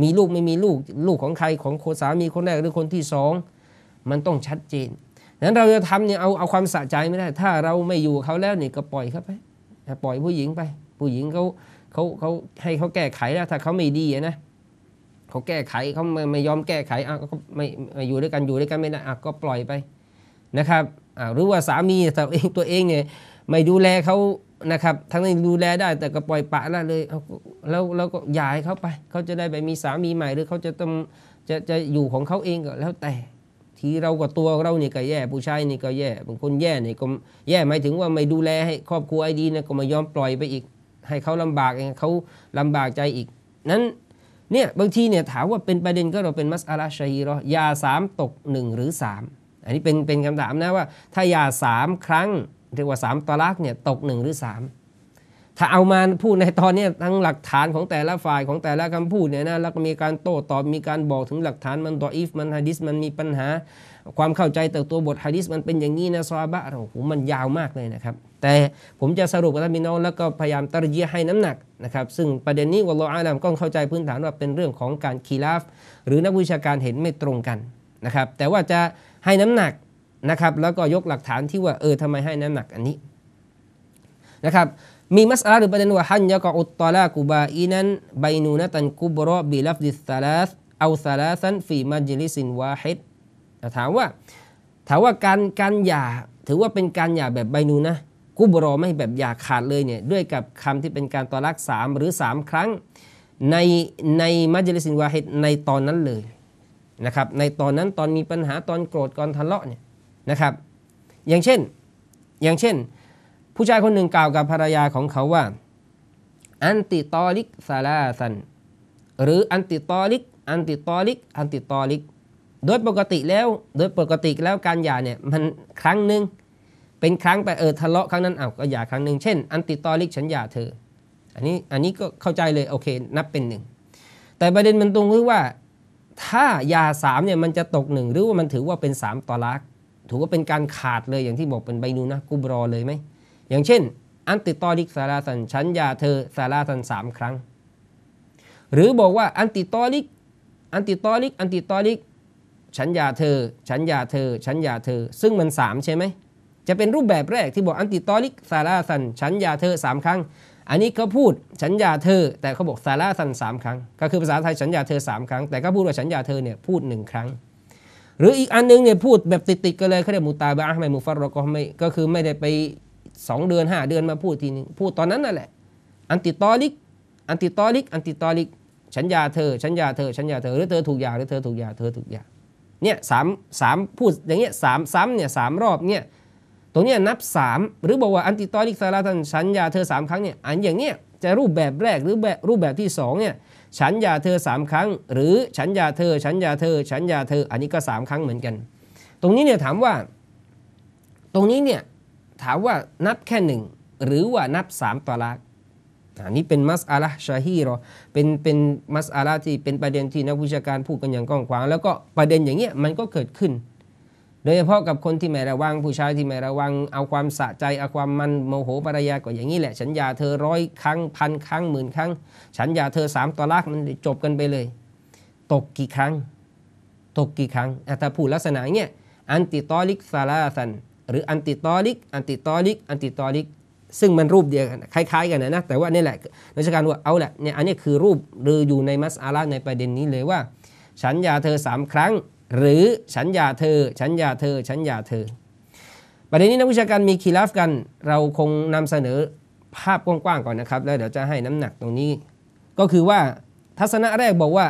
มีลูกไม่มีลูกลูกของใครของคนสามีคนแรกหรือคนที่สองมันต้องชัดเจนนั้นเราจะทำเนี่ยเอาเอาความสะใจไม่ได้ ถ้าเราไม่อยู่เขาแล้วเนี่ยก็ปล่อยเขาไปปล่อยผู้หญิงไป ผู้หญิงเขาเขาเขาให้เขาแก้ไขแล้วถ้าเขาไม่ดีนะเขาแก้ไขเขาไม่ไม่ยอมแก้ไขอ่ะก็ไม่อยู่ด้วยกันอยู่ด้วยกันไม่ได้อ่ะก็ปล่อยไปนะครับอ่ะหรือว่าสามีตัวเองตัวเองเนี่ยไม่ดูแลเขานะครับ ทั้งนี้ดูแลได้ แต่ก็ปล่อยปะละเลย แล้วแล้วก็ย้ายเขาไปเขาจะได้ไปมีสามีใหม่หรือเขาจะต้องจะจะอยู่ของเขาเองก็แล้วแต่ ทีเรากับตัวเราเนี่ยก็แย่ ผู้ชายนี่ก็แย่บางคนแย่เนี่ยก็แย่หมายถึงว่าไม่ดูแลให้ครอบครัวไอ้ดีนะก็ไม่ยอมปล่อยไปอีกให้เขาลำบากเองเขาลำบากใจอีก นั้นเนี่ยบางทีเนี่ยถามว่าเป็นประเด็นก็เราเป็นมัสอาลาชัยรอยาสามตกหนึ่งหรือสามอันนี้เป็นเป็นคำถามนะว่าถ้ายาสามครั้งเรียกว่าสามตลักเนี่ยตกหนึ่งหรือสามถ้าเอามาพูดในตอนนี้ทั้งหลักฐานของแต่ละฝ่ายของแต่ละคำพูดเนี่ยนะแล้วก็มีการโต้ตอบมีการบอกถึงหลักฐานมันตออีฟมันฮะดิสมันมีปัญหาความเข้าใจต่อตัวบทฮะดิษมันเป็นอย่างนี้นะซอบะเราโอ้มันยาวมากเลยนะครับ แต่ผมจะสรุปกับท่านพี่น้องแล้วก็พยายามตรยีให้น้ำหนักนะครับซึ่งประเด็นนี้วะลลออาลัมก็เข้าใจพื้นฐานว่าเป็นเรื่องของการคีลาฟ หรือนักวิชาการเห็นไม่ตรงกันนะครับแต่ว่าจะให้น้ำหนักนะครับแล้วก็ยกหลักฐานที่ว่าเออทำไมให้น้ำหนักอันนี้นะครับมีมัสอาหรือประเด็นว่าฮันยะกอุตตลากุบาอินันไบนูนตันกุบรอบิลัฟดิสซาลาสเอาซาลาสันฟีมัจลิสินวาฮิดต่ถามว่าถามว่าการการหย่าถือว่าเป็นการหย่าแบบใบนูนะ กูบรอไม่แบบหย่าขาดเลยเนี่ยด้วยกับคำที่เป็นการตอลักสามหรือ 3 ครั้งในในมัจลิสินวาฮิตในตอนนั้นเลยนะครับในตอนนั้นตอนมีปัญหาตอนโกรธก่อนทะเลาะเนี่ยนะครับอย่างเช่นอย่างเช่น ผู้ชายคนหนึ่งกล่าวกับภรรยาของเขาว่า อันติตอลิกซาลาสัน หรืออันติตอลิก อันติตอลิกอันติตอลิกโดยปกติแล้ว โดยปกติแล้วการหย่าเนี่ยมันครั้งหนึ่งเป็นครั้งไปเออทะเลาะครั้งนั้นเอาก็หย่าครั้งหนึ่งเช่นอันติตอลิกฉันหย่าเธออันนี้อันนี้ก็เข้าใจเลยโอเคนับเป็นหนึ่ง แต่ประเด็นมันตรงที่ว่าถ้าหย่าสามเนี่ยมันจะตกหนึ่ง หรือว่ามันถือว่าเป็นสามตอลักถือว่าเป็นการขาดเลยอย่างที่บอกเป็นใบนูนะกูบรอเลยไหมอย่างเช่นอันติตอลิกซาลาสันฉันยาเธอซาลาสันสามครั้ง หรือบอกว่าอันติตอลิกอันติตอลิกอันติตอลิกฉันอย่าเธอ ฉันอย่าเธอ ฉันอย่าเธอ ซึ่งมันสามใช่ไหมจะเป็นรูปแบบแรกที่บอกอันติตอลิกซาลาสันฉันอย่าเธอสามครั้ง อันนี้ก็พูดฉันอย่าเธอ แต่เขาบอกซาลาสันสามครั้ง ก็คือภาษาไทยฉันอย่าเธอสามครั้งแต่ก็พูดว่าฉันอย่าเธอเนี่ย พูดหนึ่งครั้ง หรืออีกอันนึงเนี่ยพูดแบบติด ๆกันเลยเขาเรียกมูตาบะไม่มูฟัรก็ไม่ก็คือไม่ได้ไป 2 เดือน 5 เดือนมาพูดทีนึงพูดตอนนั้นนั่นแหละอันติตอลิกอันติตอลิกอันติตอลิกฉันยาเธอฉันยาเธอฉันยาเธอหรือเธอถูกยาหรือเธอถูกยาเธอถูกยาเนี่ยสามสามพูดอย่างเงี้ยสามซ้ำเนี่ยสามรอบเนี่ยตรงเนี้ยนับสามหรือบอกว่าอันติตอลิกซาลาทันฉันยาเธอสามครั้งเนี่ยอันอย่างเงี้ยจะรูปแบบแรกหรือแบบรูปแบบที่สองเนี่ยฉันยาเธอสามครั้งหรือฉันยาเธอฉันยาเธอฉันยาเธออันนี้ก็สามครั้งเหมือนกัน ตรงนี้เนี่ยถามว่า ตรงนี้เนี่ยถามว่านับแค่หนึ่งหรือว่านับสามตอลากอันนี้เป็นมัสอาลาชาฮีรอเป็นเป็นมัสอาลาที่เป็นประเด็นที่นักวิชาการพูดกันอย่างกว้างขวางแล้วก็ประเด็นอย่างเงี้ยมันก็เกิดขึ้น โดยเฉพาะกับคนที่ไม่ระวังผู้ชายที่ไม่ระวัง เอาความสะใจเอาความมันโมโหภรรยาก็อย่างนี้แหละฉันยาเธอร้อยครั้งพันครั้งหมื่นครั้งฉันยาเธอสามตอลักมันจบกันไปเลย ตกกี่ครั้ง ตกกี่ครั้งอัตาพูดลักษณะเงี้ยอันติตอลิกซาลาสัน หรืออันติตอลิก อันติตอลิกอันติตอลิกซึ่งมันรูปเดียวกันคล้ายๆกันนะนะ แต่ว่านี่แหละ นักชการว่าเอาแหละ เนี่ยอันนี้คือรูปหรืออยู่ในมัสอาลาในประเด็นนี้เลยว่าฉันยาเธอ3ครั้งหรือฉันยาเธอฉันยาเธอฉันยาเธอ ประเด็นนี้นักวิชาการมีคีราฟกันเราคงนำเสนอภาพกว้างๆก่อนนะครับ แล้วเดี๋ยวจะให้น้ำหนักตรงนี้ ก็คือว่าทัศนะแรกบอกว่า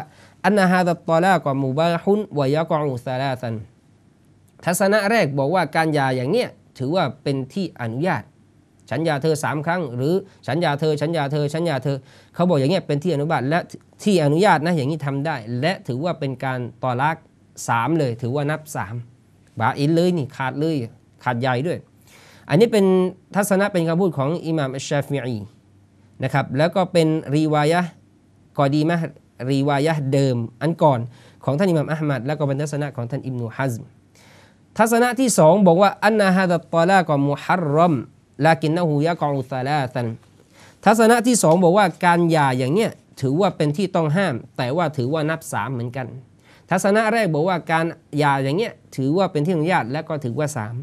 อันนาฮาตตอลากอมูบาฮุนวยากอุสซาลาซันทัศนะแรกบอกว่าการยาอย่างเนี้ยถือว่าเป็นที่อนุญาตฉันยาเธอสามครั้งหรือฉันยาเธอ ฉันยาเธอ ฉันยาเธอเขาบอกอย่างเงี้ยเป็นที่อนุบาตและที่อนุญาตนะอย่างนี้ทำได้ และถือว่าเป็นการต่อรักสามเลย ถือว่านับสามบาอินเลยนี่ขาดเลยขาดใหญ่ด้วย อันนี้เป็นทัศนะเป็นคำพูดของอิหม่ามอัชชาฟิอีนะครับแล้วก็เป็นรีวายะกอดีมะรีวายะเดิมอันก่อนของท่านอิหม่ามอัลมัดแล้วก็เป็นทัศนะของท่านอิบนุฮัซมทัศนะที่สองบอกว่าอันนาฮะตัตตอลากอมุฮัรรอมลากินนาหูยะกองอุสาลาตันทัศนะที่สองบอกว่าการหย่าอย่างเนี้ยถือว่าเป็นที่ต้องห้าม แต่ว่าถือว่านับสามเหมือนกัน ทัศนะแรกบอกว่าการหย่าอย่างเนี้ยถือว่าเป็นที่อนุญาตและก็ถือว่าสาม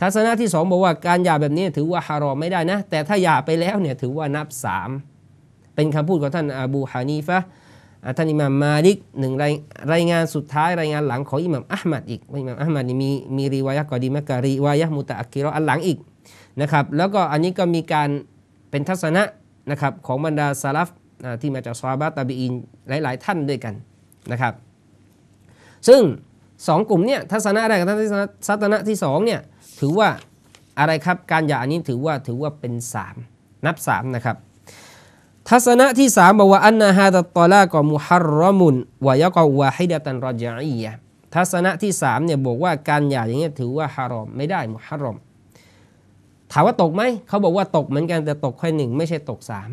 ทัศนะที่สองบอกว่าการหย่าแบบนี้ถือว่าฮารอมไม่ได้นะ แต่ถ้าหย่าไปแล้วเนี่ยถือว่านับสามเป็นคำพูดของท่านอบูฮานีฟะท่านอิหม่ามมาลิกหนึ่งรายงานสุดท้ายรายงานหลังของอิหม่ามอัลมัดอีกอิหม่ามอัลมัดนี่มีมีรีวายะกอดีมะการีวายะมุตะอักิรออันหลังอีกนะครับแล้วก็อันนี้ก็มีการเป็นทัศนะนะครับของบรรดาซาลฟที่มาจากซาบะตาบีอินหลาย ๆท่านด้วยกันนะครับซึ่งสองกลุ่มเนี่ยทัศนะแรกกับทัศนะทัศนะที่สองเนี่ยถือว่าอะไรครับการหย่าอันนี้ถือว่าถือว่าเป็น3 นับ3นะครับทัศนะที่ 3 บอกว่าอันนาฮาตตอลากอมุฮัรรมุนวายกอวาฮิดะตันรอจอียะทัศนะที่3เนี่ยบอกว่าการหย่าอย่างเงี้ยถือว่าฮารอมไม่ได้มุฮัรรอมถามว่าตกไหมเขาบอกว่าตกเหมือนกันแต่ตกแค่หนึ่งไม่ใช่ตกสาม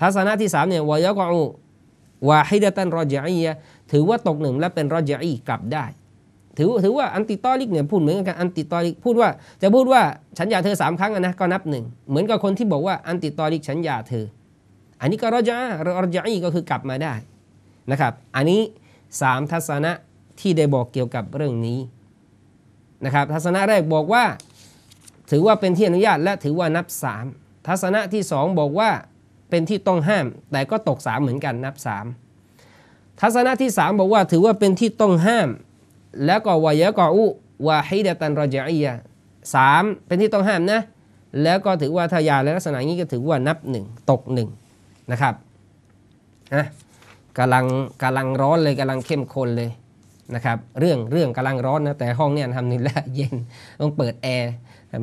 ทัศนะที่สามเนี่ยวายกอูวาฮิดะตันรอจียถือว่าตกหนึ่งและเป็นรอจอีกลับได้ ถือถือว่าอันติตอลิกเนี่ยพูดเหมือนกันอันติตอลิกพูดว่า จะพูดว่า ฉันอยากเธอสามครั้งนะก็นับหนึ่ง เหมือนกับคนที่บอกว่าอันติตอลิกฉันอยากเธอ อันนี้ก็รอจัยรอจอีก็คือกลับมาได้นะครับอันนี้สามทัศนะที่ได้บอกเกี่ยวกับเรื่องนี้นะครับทัศนะแรกบอกว่าถือว่าเป็นที่อนุญาตและถือว่านับสามทัศนะที่สองบอกว่าเป็นที่ต้องห้าม แต่ก็ตกสามเหมือนกันนับสามทัศนะที่สามบอกว่าถือว่าเป็นที่ต้องห้าม แล้วก็วายะกออุวาฮิดะตันรอจัยยะสามเป็นที่ต้องห้ามนะแล้วก็ถือว่าทายาและลักษณะนี้ก็ถือว่านับหนึ่งตกหนึ่งนะครับนะกำลังกำลังร้อนเลยกำลังเข้มข้นเลยนะครับเรื่องเรื่องกำลังร้อนนะแต่ห้องเนี่ยทำนิ่ละเย็นต้องเปิดแอร์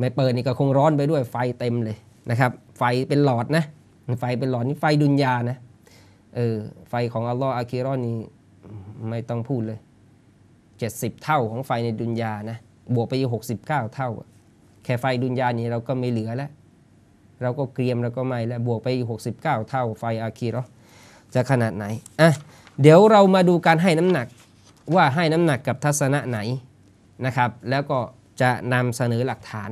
ไม่เปิดนี่ก็คงร้อนไปด้วยไฟเต็มเลยนะครับ ไฟเป็นหลอดนะ ไฟเป็นหลอดนี่ไฟดุนยานะเออไฟของอัลลอฮ์อาคีรอนนี่ไม่ต้องพูดเลย 70 เท่าของไฟในดุนยานะบวกไปอีกสิบเก้าเท่า แค่ไฟดุนยานี่เราก็ไม่เหลือแล้ว เราก็เกรียมเราก็ไม่แล้วบวกไปอีกสิบเก้าเท่าไฟอาคีรอจะขนาดไหนอ่ะเดี๋ยวเรามาดูการให้น้ำหนักว่าให้น้ำหนักกับทัศนะไหนนะครับ แล้วก็จะนำเสนอหลักฐาน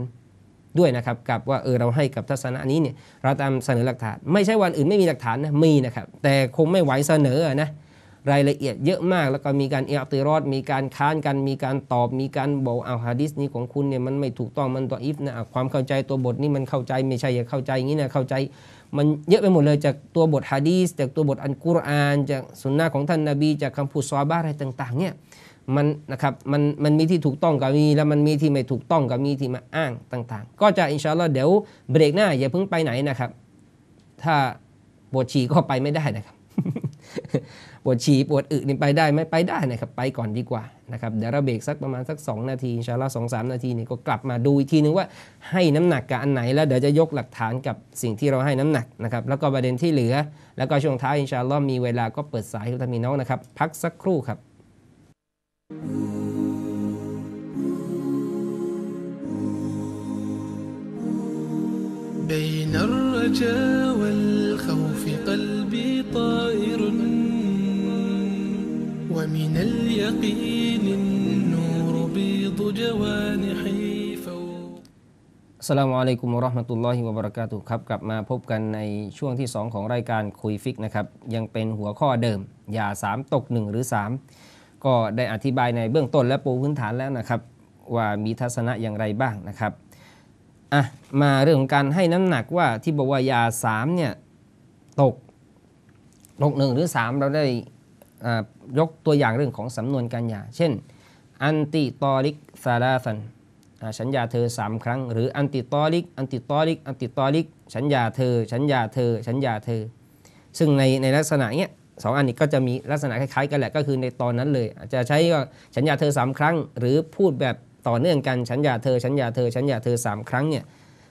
ด้วยนะครับ กับว่าเออเราให้กับทัศนะนี้เนี่ยเราตามเสนอหลักฐาน ไม่ใช่วันอื่นไม่มีหลักฐานนะมีนะครับ แต่คงไม่ไหวเสนอนะรายละเอียดเยอะมากแล้วก็มีการเออติรอด มีการค้านกัน มีการตอบมีการบอกเอาฮะดิษนี้ของคุณเนี่ยมันไม่ถูกต้องมันตัวอิฟนะความเข้าใจตัวบทนี่มันเข้าใจ ไม่ใช่อย่าเข้าใจอย่างนี้นะเข้าใจ มันเยอะไปหมดเลยจากตัวบทฮะดีสจากตัวบทอันกุรอาน จากสุนนะของท่านนาบี จากคำพูดซอบ้าอะไรต่างๆเนี่ยมันนะครับมันมันมีที่ถูกต้องกับมีแล้วมันมีที่ไม่ถูกต้องกับมีที่มาอ้างต่าง ๆ ก็จะอินชาอัลลอฮ์เดี๋ยวเบรกหน้าอย่าเพิ่งไปไหนนะครับ ถ้าปวดฉี่ก็ไปไม่ได้นะครับปวดฉี่ปวดอึนี่ไปได้ไหมไปได้นะครับไปก่อนดีกว่านะครับเดี๋ยวเราเบรกสักประมาณสัก 2 นาทีอินชาอัลลอฮ์สองสามนาทีนี่ก็กลับมาดูอีกทีนึงว่าให้น้ำหนักกับอันไหนแล้วเดี๋ยวจะยกหลักฐานกับสิ่งที่เราให้น้ำหนักนะครับแล้วก็ประเด็นที่เหลือ แล้วก็ช่วงท้ายอินชาอัลลอฮ์มีเวลาก็เปิดสายให้ท่านมีน้องนะครับพักสักครู่ครับ بين الرجاء والخوف قلبي طائر ومن اليقين النور بيض جوانحي السلام عليكم ورحمة الله وبركاته ครับกลับมาพบกันในช่วงที่2ของรายการคุยฟิกนะครับ ยังเป็นหัวข้อเดิม อย่า3ตก1หรือ3ก็ได้อธิบายในเบื้องต้นและปูพื้นฐานแล้วนะครับ ว่ามีทัศนะอย่างไรบ้างนะครับ อ่ะ มาเรื่องของการให้น้ำหนักว่าที่บอกว่ายา 3 เนี่ย ตก ตกหนึ่งหรือ 3 เราได้ยกตัวอย่างเรื่องของสำนวนการยาเช่นอันติตอริกซาลาสันฉันยาเธอ 3 ครั้ง หรืออันติตอริกอันติตอริกอันติตอริกฉันยาเธอฉันยาเธอฉันยาเธอ ซึ่งในในลักษณะเนี้ยสองอันนี้ก็จะมีลักษณะคล้ายๆ กันแหละก็คือในตอนนั้นเลยอาจจะใช้ก็ฉันยาเธอ 3 ครั้ง หรือพูดแบบต่อเนื่องกัน ฉันยาเธอฉันยาเธอฉันยาเธอ 3 ครั้งเนี่ย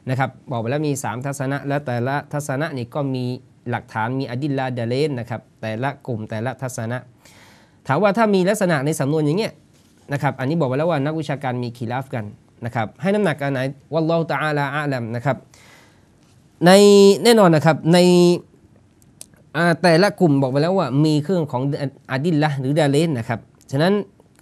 นะครับบอกไปแล้วมี 3 ทัศนะและแต่ละทัศนะนี่ก็มีหลักฐาน มีอดิลลาเดเลนนะครับแต่ละกลุ่มแต่ละทัศนะ ถามว่าถ้ามีลักษณะในสำนวนอย่างเงี้ยนะครับอันนี้บอกไว้แล้วว่านักวิชาการมีขีลาฟกันนะครับให้น้ำหนักกันไหนวัลลอฮฺตาอาลาอาลัมนะครับในแน่นอนนะครับในแต่ละกลุ่มบอกไปแล้วว่ามีเครื่องของอาดิลละหรือดาเลนนะครับ ฉะนั้น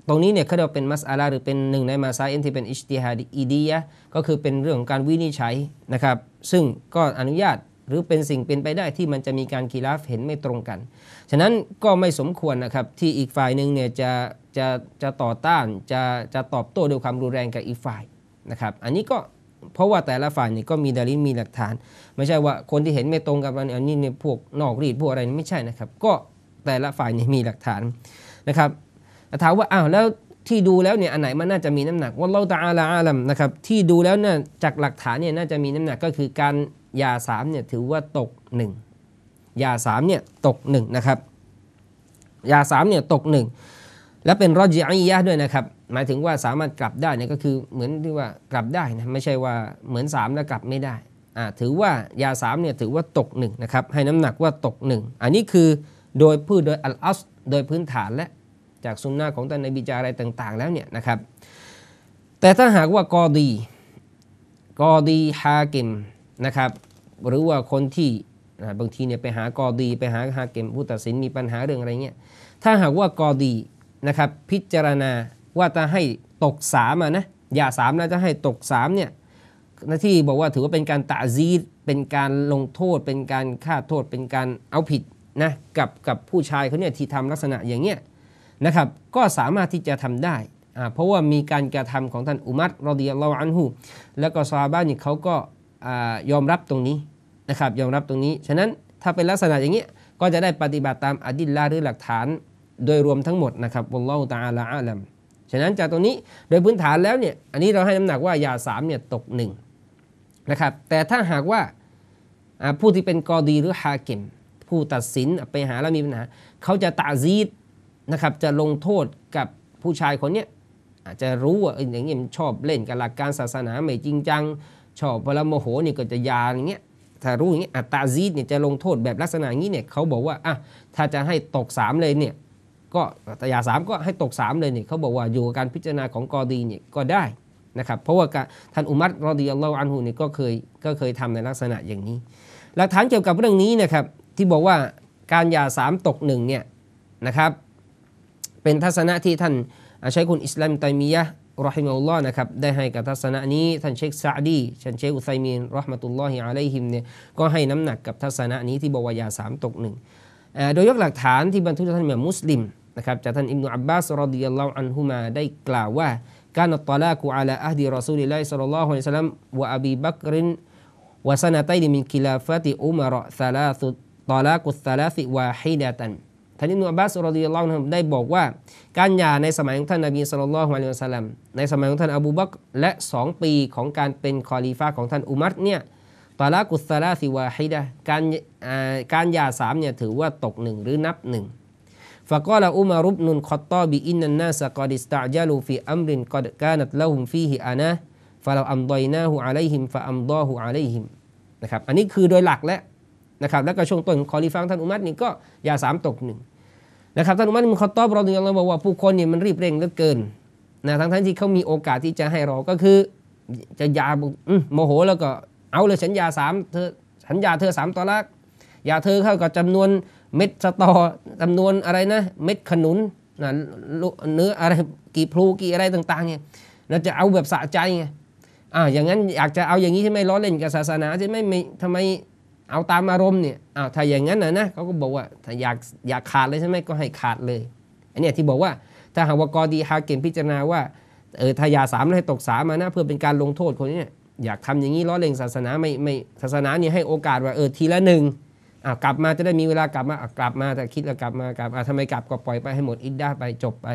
ตรงนี้เนี่ยเขาเรียกเป็นมัสอาลาหรือเป็นหนึ่งในมาซาเอ็นที่เป็นอิสติฮาดอีดียะก็คือเป็นเรื่องของการวินิจฉัยนะครับซึ่งก็อนุญาตหรือเป็นสิ่งเป็นไปได้ที่มันจะมีการกีราฟเห็นไม่ตรงกัน ฉะนั้นก็ไม่สมควรนะครับที่อีกฝ่ายหนึ่งเนี่ยจะจะจะต่อต้านจะจะตอบโต้ด้วยความรุนแรงกับอีกฝ่ายนะครับอันนี้ก็เพราะว่าแต่ละฝ่ายเนี่ยก็มีดารินมีหลักฐาน ไม่ใช่ว่าคนที่เห็นไม่ตรงกับอันนี้เนี่ยพวกนอกรีดพวกอะไรไม่ใช่นะครับ ก็แต่ละฝ่ายเนี่ยมีหลักฐานนะครับถามว่าอ้าวแล้วที่ดูแล้วเนี่ยอันไหนมันน่าจะมีน้ำหนักว่าเราตาอาลาอาลัมนะครับ ที่ดูแล้วเนี่ยจากหลักฐานเนี่ยน่าจะมีน้ำหนักก็คือการยาสามเนี่ยถือว่าตกหนึ่งยาสามเนี่ยตกหนึ่งนะครับยาสามเนี่ยตกหนึ่งและเป็นรอจิอียะด้วยนะครับหมายถึงว่าสามารถกลับได้เนี่ยก็คือเหมือนที่ว่ากลับได้นะไม่ใช่ว่าเหมือน 3 แล้วกลับไม่ได้อ่าถือว่ายา3เนี่ยถือว่าตก1นะครับให้น้ำหนักว่าตก1อันนี้คือโดยพืชโดยอัลอัสโดยพื้นฐานและจากซุนนาของท่านนบีจาอะไรต่างๆแล้วเนี่ยนะครับแต่ถ้าหากว่ากอดีกอดีฮาเกมนะครับหรือว่าคนที่บางทีเนี่ยไปหากอดี ไปหาฮาเกมผู้ตัดสินมีปัญหาเรื่องอะไรเงี้ยถ้าหากว่ากอดีนะครับพิจารณาว่าจะให้ตกสามนะ อย่าสามนะ จะให้ตกสามเนี่ย หน้าที่บอกว่าถือว่าเป็นการตะซีดเป็นการลงโทษ เป็นการฆ่าโทษ เป็นการเอาผิดนะ กับกับผู้ชายเขาเนี่ยที่ทำลักษณะอย่างเงี้ยนะครับ ก็สามารถที่จะทำได้ เพราะว่ามีการกระทำของท่านอุมัรรอดีลลออันหู แล้วก็ซาบ้านี่เขาก็ยอมรับตรงนี้นะครับยอมรับตรงนี้ ฉะนั้นถ้าเป็นลักษณะอย่างเงี้ย ก็จะได้ปฏิบัติตามอดิลลาหรือหลักฐาน โดยรวมทั้งหมดนะครับ อัลลอฮฺตาอัลาอัลัมฉะนั้นจากตรงนี้โดยพื้นฐานแล้วเนี่ยอันนี้เราให้น้ำหนักว่ายาสามเนี่ยตกหนึ่งนะครับแต่ถ้าหากว่าผู้ที่เป็นกอดีหรือฮาเกมผู้ตัดสินไปหาแล้วมีปัญหาเขาจะตาซีดนะครับจะลงโทษกับผู้ชายคนนี้อาจจะรู้ว่าอย่างนี้ชอบเล่นกับหลักการศาสนาไม่จริงจัง ชอบพลโมโหนี่ก็จะยา อย่างเงี้ยถ้ารู้อย่างเงี้ยอัตตาซีดเนี่ยจะลงโทษแบบลักษณะนี้เนี่ยเขาบอกว่าอ่ะถ้าจะให้ตกสามเลยเนี่ยก็ตยาสามก็ให้ตก 3 เลยเนี่ยเขาบอกว่าอยู่กับการพิจารณาของกอดีเนี่ยก็ได้นะครับเพราะว่าท่านอุมัตรอดีอัลลอฮฺอันหุเนี่ยก็เคยก็เคยทำในลักษณะอย่างนี้ หลักฐานเกี่ยวกับเรื่องนี้นะครับที่บอกว่าการยาสามตกหนึ่งเนี่ยนะครับเป็นทัศนะที่ท่านใช้คุณอิสลามไตมียะรอฮิมอัลลอฮ์นะครับได้ให้กับทัศนะนี้ท่านเชคซาดีท่านเชคอุไซมีนรอฮ์มะตุลลอฮิอะลัยฮิมเนี่ยก็ให้น้ำหนักกับทัศนะนี้ที่บอกว่ายาสามตกหนึ่งโดยยกหลักฐานที่บรรทุกท่านแบบมุสลิมนะครับจากท่านอิมนุอับบาสรดิยัลลอฮ์อันฮุมาได้กล่าวว่า การอัตลากุอาลาอัฮดีรอซูลิลัาิสัลลัลลอฮุอะลัยซัลลัมวะอับีบักรินวะสนาตดยมินกิลาฟะติอุมารซาลาสุตอลากุสซาลาสิวาฮิดะตันท่านอิมนุอับบาสรดิยัลลอฮ์อันฮุได้บอกว่าการหย่าในสมัยของท่านนบีสัลลัลลอฮุอะลัยซิลลัมในสมัยของท่านอบูบักและสองปีของการเป็นคอลีฟาของท่านอุมัรเนี่ยตอลากุสซาลาสิวาฮิดะการการหย่าสามเนี่ยถือว่าตกหนึ่งหรือนับหนึ่ง فقال عمر بن الخطاب إن الناس قد استعجلوا في أمر قد كانت لهم فيه أناه فلو أمضيناه عليهم فأمضاه عليهم นะครับ อันนี้คือโดยหลักแล้วนะครับแล้วก็ช่วงต้นคอลิฟังท่านอุมัตนี่ก็ยาสามตกหนึ่งนะครับท่านอุมัตมุคตอบเราถึงเราบอกว่าผู้คนเนี่ยมันรีบเร่งเหลือเกินนะทั้งทั้งที่เขามีโอกาสที่จะให้รอก็คือ จะยาโมโหแล้วก็เอาเลยสัญญาสามเธอสัญญาเธอสามตอลักยาเธอเข้ากับจำนวนเม็ดสตอจำนวนอะไรนะ เม็ดขนุนนะเนื้ออะไรกี่พลูกี่อะไรต่างๆเนี่ยเราจะเอาแบบสะใจไงอ่าอย่างนั้นอยากจะเอาอย่างนี้ใช่ไหมล้อเล่นกับศาสนาใช่ไหมไม่ทำไมเอาตามอารมณ์เนี่ยอ้าวถ้าอย่างนั้นนะนะเขาก็บอกว่าถ้าอยากอยากขาดเลยใช่ไหมก็ให้ขาดเลยอันนี้ที่บอกว่าถ้าหากว่ากอดีฮาเกมพิจารณาว่าเออถ้าอยาสามแลให้ตกสามานะเพื่อเป็นการลงโทษคนนี้อยากทำอย่างนี้ล้อเล่นศาสนาไม่ไม่ศาสนาเนี่ยให้โอกาสว่าเออทีละหนึ่งอ่ากลับมาจะได้มีเวลากลับมากลับมาแต่คิดแล้วกลับมากลับอ่าทำไมกลับก็ปล่อยไปให้หมดอิดด้ไปจบไป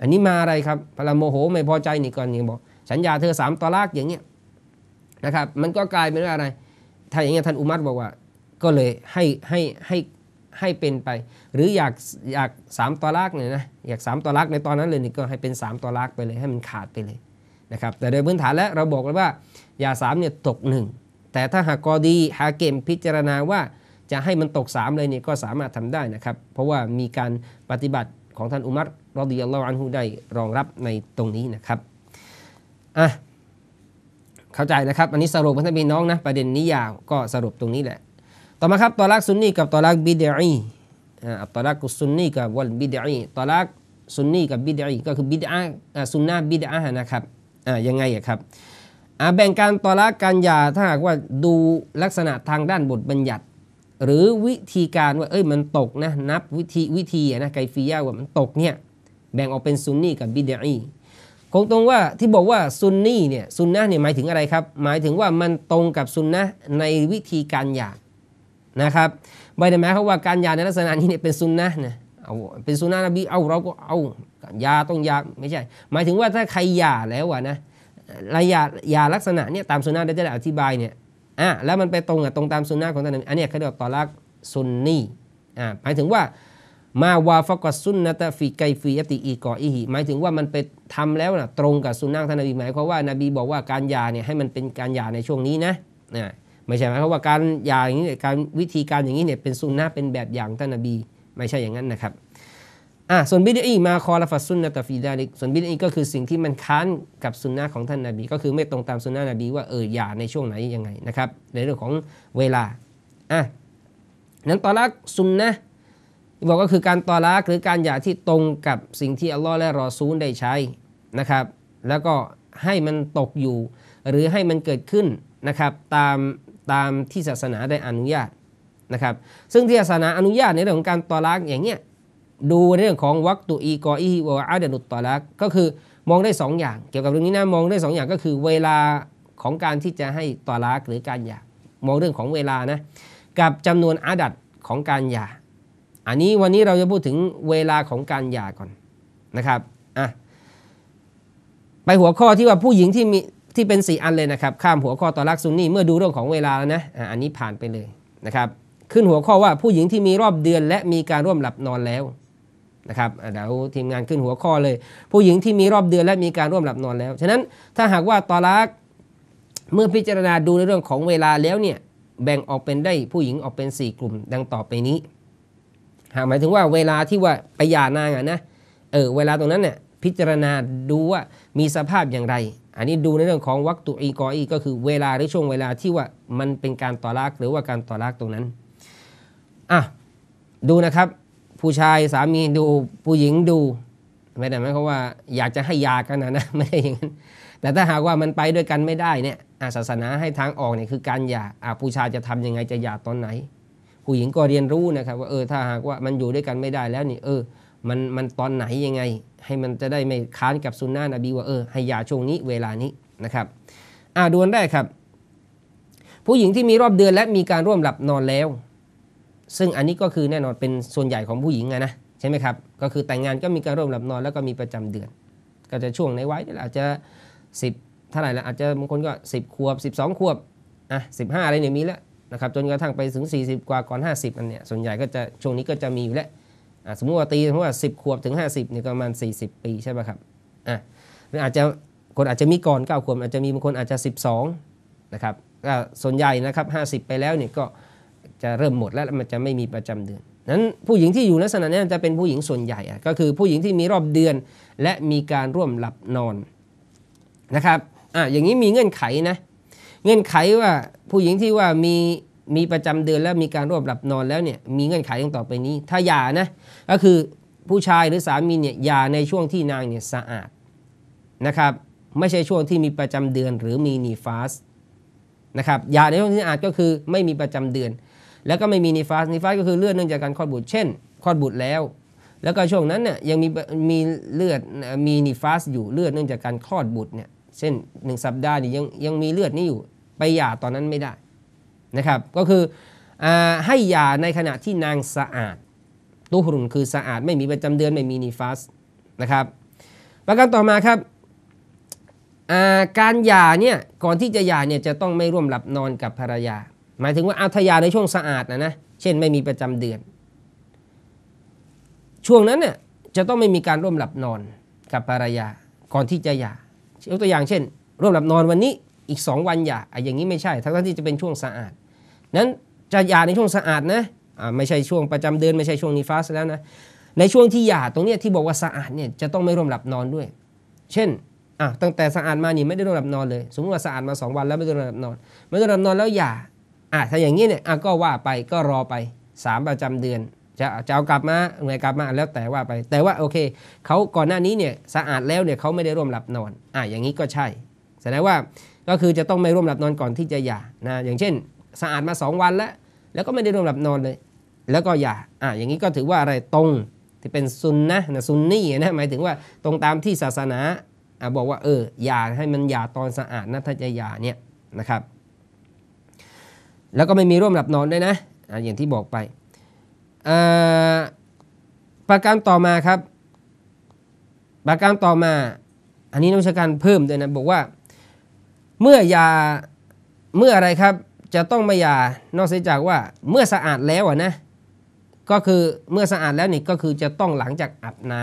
อันนี้มาอะไรครับ พลโมโหไม่พอใจนี่ก่อนอย่างบอกสัญญาเธอสามตอลากอย่างเงี้ยนะครับมันก็กลายเป็นอะไร ถ้าอย่างเงี้ยท่านอุมัตบอกว่าก็เลยให้ให้ให้ให้เป็นไป หรืออยากอยากสามตอลากเนี่ยนะอยากสามตอลากในตอนนั้นเลยนี่ก็ให้เป็นสามตอลากไปเลยให้มันขาดไปเลยนะครับแต่โดยพื้นฐานแล้วเราบอกเลยว่ายาสามเนี่ยตกหนึ่งแต่ถ้าหากกอดีหาเกมพิจารณาว่าจะให้มันตก3เลยเนี่ยก็สามารถทำได้นะครับเพราะว่ามีการปฏิบัติของท่านอุมัรรอดีอัลลอฮ์อันฮูได้รองรับในตรงนี้นะครับอ่ะเข้าใจนะครับอันนี้สรุปท่านพม่น้องนะประเด็นนี้ยาวก็สรุปตรงนี้แหละต่อมาครับตอลักซุนนีกับตอลักบิดอีอาตอลักกุซุนนีกับวัลบิดอีตอลักซุนนีกับบิดอีก็คือบิดอาซุนนาบิดอานะครับอ่ายังไงอะครับอ่าแบ่งการตอลักการยาถ้าหากว่าดูลักษณะทางด้านบทบัญญัติหรือวิธีการว่าเอ้ยมันตกนะนับวิธีวิธีนะไกฟียาว่ามันตกเนี่ยแบ่งออกเป็นซุนนีกับบิดอีคงตรงว่าที่บอกว่าซุนนีเนี่ยซุนนะเนี่ยหมายถึงอะไรครับหมายถึงว่ามันตรงกับซุนนะในวิธีการหยาดนะครับไมได้หมาขาว่าการหยาในลักษณะนี้เนี่ยเป็นซุนนะนะเอาเป็นซุนนะนบีเอาเราก็เอายาต้องยาไม่ใช่ หมายถึงว่าถ้าใครหยาแล้วอะนะระยะยาลักษณะเนี่ยตามซุนนะเราจะได้อธิบายเนี่ย่ะแล้วมันไปตรงกับตรงตามซุนนะของท่านนบี อันนี้เขาเรียกตอลักซุนนีอ่าหมายถึงว่ามาวาฟกัสซุนนะตะฟีไกฟียติอีกออีหิหมายถึงว่ามันไปทำแล้วนะตรงกับซุนนะท่านนบีหมายความว่านาบีบอกว่าการยาเนี่ยให้มันเป็นการยาในช่วงนี้นะนะ ไม่ใช่ไหมเพราะว่าการยาอย่างนี้การวิธีการอย่างนี้เนี่ยเป็นซุนนะเป็นแบบอย่างท่านนบี ไม่ใช่อย่างนั้นนะครับอ่าส่วนบิดอีมาคอลฟัสซุนนะตฟีดาลิกส่วนบิดอีก็คือสิ่งที่มันค้านกับสุนนะของท่านนาบีก็คือไม่ตรงตามสุนนะนบีว่าเอออย่าในช่วงไหนยังไงนะครับในเรื่องของเวลาอ่ะนั้นตอลักสุนนะบอกก็คือการตอลักหรือการอย่าที่ตรงกับสิ่งที่อัลลอฮ์และรอซูลได้ใช้นะครับแล้วก็ให้มันตกอยู่ หรือให้มันเกิดขึ้นนะครับตามตามที่ศาสนาได้อนุญาตนะครับซึ่งที่ศาสนาอนุญาตในเรื่องของการตอลักอย่างเงี้ยดูเรื่องของวัคตุอีกออีวะอาดนุตตอลักก็คือมองได้2ออย่าง เกี่ยวกับเรื่องนี้นะมองได้2ออย่างก็คือเวลาของการที่จะให้ตอลักหรือการหย่ามองเรื่องของเวลานะกับจำนวนอาดัดของการหย่า อันนี้วันนี้เราจะพูดถึงเวลาของการหย่าก่อนนะครับอ่ะไปหัวข้อที่ว่าผู้หญิงที่มีที่เป็นสีอันเลยนะครับข้ามหัวข้อตอลักซุนนี่เมื่อดูเรื่องของเวลาแล้วนะอันนี้ผ่านไปเลยนะครับขึ้นหัวข้อว่าผู้หญิงที่มีรอบเดือนและมีการร่วมหลับนอนแล้วนะครับเดี๋ยวทีมงานขึ้นหัวข้อเลย ผู้หญิงที่มีรอบเดือนและมีการร่วมหลับนอนแล้วฉะนั้น ถ้าหากว่าตอลักเมื่อพิจารณาดูในเรื่องของเวลาแล้วเนี่ยแบ่งออกเป็นได้ ผู้หญิงออกเป็น4กลุ่มดังต่อไปนี้หากหมายถึงว่าเวลาที่ว่าไปหย่านางอะนะเออเวลาตรงนั้นเนี่ย พิจารณาดูว่ามีสภาพอย่างไร อันนี้ดูในเรื่องของวัตตุอีกออีก็คือเวลาหรือช่วงเวลาที่ว่ามันเป็นการต่อรากหรือว่าการต่อรากตรงนั้นอ่ะดูนะครับผู้ชาย สามีดูผู้หญิงดู ไม่ได้ไหมเขาว่าอยากจะให้ยากันนะนะไม่ได้อย่างนั้นแต่ถ้าหากว่ามันไปด้วยกันไม่ได้เนี่ยศาสนาให้ทางออกเนี่ยคือการหย่าผู้ชายจะทํำยังไงจะหย่าตอนไหน ผู้หญิงก็เรียนรู้นะครับ ว่าเออถ้าหากว่ามันอยู่ด้วยกันไม่ได้แล้วนี่เออมันมันตอนไหนยังไง ให้มันจะได้ไม่ค้านกับซุนนะนบีว่าเออให้ยาช่วงนี้เวลานี้นะครับอ่าดวนได้ครับ ผู้หญิงที่มีรอบเดือนและมีการร่วมหลับนอนแล้วซึ่งอันนี้ก็คือแน่นอนเป็นส่วนใหญ่ของผู้หญิงนะใช่ไหมครับ ก็คือแต่งงานก็มีการร่วมหลับนอนแล้วก็มีประจำเดือน ก็จะช่วงในวัยอาจจะ 10เท่าไหร่ละอาจจะบางคนก็ 10ขวบ 12ขวบอ่ะ15 อะไรเนี่ยมีแล้วนะครับจนกระทั่งไปถึง 40 กว่าก่อน 50 อันเนี่ยส่วนใหญ่ก็จะช่วงนี้ก็จะมีอยู่แล้วสมมติว่าตีสมมติว่า 10ขวบถึง 50เนี่ยประมาณ 40 ปีใช่ไหมครับอ่ะมันออาจจะคนอาจจะมีก่อน9ขวบอาจจะมีบางคนอาจจะ12นะครับก็ส่วนใหญ่นะครับ 50 ไปแล้วเนี่ยก็จะเริ่มหมดแล้ว มันจะไม่มีประจำเดือน นั้นผู้หญิงที่อยู่ลักษณะนี้จะเป็นผู้หญิงส่วนใหญ่ ก็คือผู้หญิงที่มีรอบเดือนและมีการร่วมหลับนอนนะครับ อ่ะอย่างนี้มีเงื่อนไขนะ เงื่อนไขว่าผู้หญิงที่ว่ามีมีประจำเดือนแล้วมีการร่วมหลับนอนแล้วเนี่ยมีเงื่อนไขตังต่อไปนี้ ถ้าหย่านะ ก็คือผู้ชายหรือสามีเนี่ยหย่าในช่วงที่นางเนี่ยสะอาดนะครับไม่ใช่ช่วงที่มีประจำเดือนหรือมีนีฟาสนะครับหยาในช่วงที่สะอาดก็คือไม่มีประจำเดือนแล้วก็ไม่มีนิฟาสนิฟาสก็คือเลือดเนื่องจากการคลอดบุตร เช่นคลอดบุตรแล้วแล้วก็ช่วงนั้นเนี่ยยังมีมีเลือดมีนิฟาสอยู่เลือดเนื่องจากการคลอดบุตรเนี่ยเช่นหนึ่งสัปดาห์นี่ยังยังมีเลือดนี่อยู่ไปหย่าตอนนั้นไม่ได้นะครับก็คืออให้หย่าในขณะที่นางสะอาดตุหรุนคือสะอาดไม่มีประจำเดือนไม่มีนิฟาสนะครับประการต่อมาครับการหย่าเนี่ยก่อนที่จะหย่าเนี่ยจะต้องไม่ร่วมหลับนอนกับภรรยาหมายถึงว่าเอาทายาในช่วงสะอาดนะนะ เช่นไม่มีประจำเดือน ช่วงนั้นเนี่ยจะต้องไม่มีการร่วมหลับนอนกับภรรยาก่อนที่จะหย่ายกตัวอย่าง เช่น ร่วมหลับนอนวันนี้อีก2วันหย่า อย่างนี้ไม่ใช่ ทั้งที่จะเป็นช่วงสะอาดนั้นจะหย่าในช่วงสะอาดนะไม่ใช่ช่วงประจำเดือนไม่ใช่ช่วงนิฟาสแล้วนะในช่วงที่หย่าตรงนี้ที่บอกว่าสะอาดเนี่ยจะต้องไม่ร่วมหลับนอนด้วย เช่นตั้งแต่สะอาดมานี่ไม่ได้ร่วมหลับนอนเลยสมมติว่าสะอาดมา 2 วันแล้วไม่ได้ร่วมหลับนอน ไม่ได้ร่วมหลับนอนแล้วหย่าอ่ะถ้าอย่างนี้เนี่ยอ่ะก็ว่าไปก็รอไป3 ประจำเดือน จะจะเอากลับมาเมื่อกลับมาแล้วแต่ว่าไป แต่ว่าโอเคเขาก่อนหน้านี้เนี่ยสะอาดแล้วเนี่ยเขาไม่ได้ร่วมหลับนอนอ่ะอย่างนี้ก็ใช่แสดงว่าก็คือจะต้องไม่ร่วมหลับนอนก่อนที่จะหย่านะอย่างเช่นสะอาดมา 2 วันแล้วแล้วก็ไม่ได้ร่วมหลับนอนเลย แล้วก็หย่าอ่ะอย่างนี้ก็ถือว่าอะไรตรงที่เป็นซุนนะนะซุนนี่นะหมายถึงว่าตรงตามที่ศาสนาอ่ะบอกว่าเออหย่าให้มันหย่าตอนสะอาดนะถ้าจะหย่าเนี่ยนะครับแล้วก็ไม่มีร่วมหลับนอนด้วยนะออย่างที่บอกไปประการต่อมาครับประการต่อมา อันนี้นักวิชาการเพิ่มด้วยนะบอกว่า เมื่อยาเมื่ออะไรครับจะต้องไม่ยานอกเสียจากว่าเมื่อสะอาดแล้วนะ ก็คือเมื่อสะอาดแล้วนี่ก็คือจะต้องหลังจากอาบน้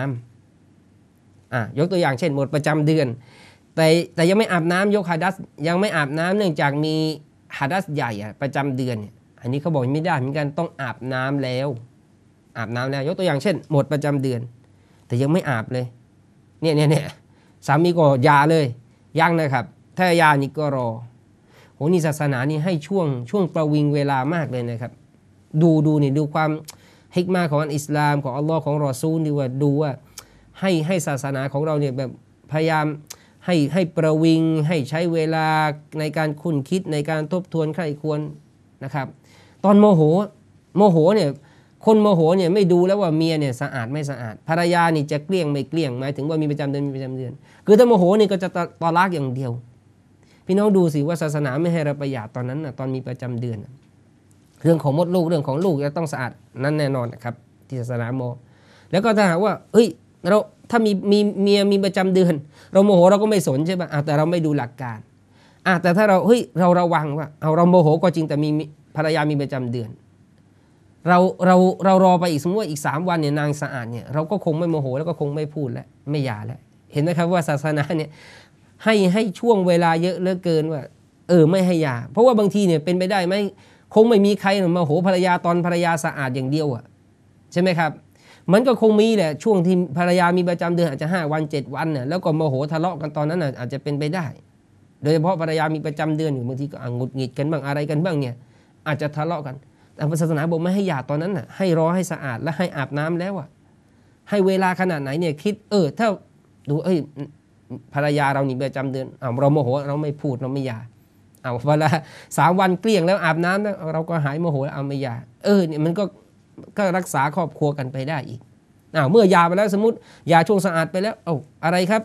ำอ่ะยกตัวอย่างเช่นหมดประจำเดือนแต่แต่ยังไม่อาบน้ำยกฮาดัส ยังไม่อาบน้ำเนื่องจากมีฮัดัสใหญ่อะประจำเดือนอันนี้เขาบอกไม่ได้เหมือนกันต้องอาบน้ำแล้ว อาบน้ำแล้ว ยกตัวอย่างเช่นหมดประจำเดือน แต่ยังไม่อาบเลยเนี่ยเนี่ยเนี่ยสามีก็ยาเลย ยังนะครับ ถ้ายา นี่ก็รอโหนี่ศาสนานี่ให้ช่วงช่วงประวิงเวลามากเลยนะครับ ดูดูนี่ดูความฮิกมาของอิสลามของอัลลอฮ์ของรอซูลดีว่า ดูว่าให้ให้ศาสนาของเราเนี่ยแบบพยายามให้ให้ประวิงให้ใช้เวลาในการคุ้นคิดในการทบทวนใครควรนะครับ ตอนโมโห โมโหเนี่ย คนโมโหเนี่ยไม่ดูแล้วว่าเมียเนี่ยสะอาดไม่สะอาด ภรรยานี่จะเกลี้ยงไม่เกลี้ยงหมายถึงว่ามีประจำเดือนมีประจำเดือน คือถ้าโมโหนี่ก็จะตอลากอย่างเดียว พี่น้องดูสิว่าศาสนาไม่ให้เราประหยัดตอนนั้นนะตอนมีประจำเดือนเรื่องของมดลูกเรื่องของลูกจะต้องสะอาดนั่นแน่นอนนะครับ ที่ศาสนาโมแล้วก็ถ้าหากว่า เอ้ยเราถ้ามีมีเมียมีประจำเดือน เราโมโหเราก็ไม่สนใช่ปะ่ะแต่เราไม่ดูหลักการอ่ะแต่ถ้าเราเฮ้ยเราระวังว่าเอาเราโมโหก็จริงแต่มีภรรยามีประจำเดือนเราเราเรารอไปอีกสมมติอีกสามวันเนี่ยนางสะอาดเนี่ยเราก็คงไม่โมโหแล้วก็คงไม่พูดแล้วไม่ยาแล้วเห็นไหมครับว่าศาสนาเนี่ยให้ให้ช่วงเวลาเยอะเหลือเกินว่าเออไม่ให้ยาเพราะว่าบางทีเนี่ยเป็นไปได้ไหมคงไม่มีใครมาโหภรรยาตอนภรรยาสะอาดอย่างเดียวอ่ะใช่ไหมครับมันก็คงมีแหละ ช่วงที่ภรรยามีประจำเดือนอาจจะ5วัน7วันน่ะแล้วก็โมโหทะเลาะกันตอนนั้นน่ะอาจจะเป็นไปได้ โดยเฉพาะภรรยามีประจำเดือนอยู่บางทีก็งุดหงิดกันบ้างอะไรกันบ้างเนี่ย อาจจะทะเลาะกัน แต่ศาสนาบอกไม่ให้หย่าตอนนั้นน่ะให้รอให้สะอาดและให้อาบน้ำแล้วอ่ะให้เวลาขนาดไหนเนี่ยคิดเออถ้าดูเอ้ยภรรยาเรานี่ประจำเดือนเราโมโหเราไม่พูดเราไม่หย่าเอาเวลาสามวันเกลี้ยงแล้วอาบน้ำแล้วเราก็หายโมโหแล้วเอาไม่หย่าเออเนี่ยมันก็ก็รักษาครอบครัวกันไปได้อีกอ้าวเมื่อยาไปแล้วสมมติยาช่วงสะอาดไปแล้วเอาอะไรครับ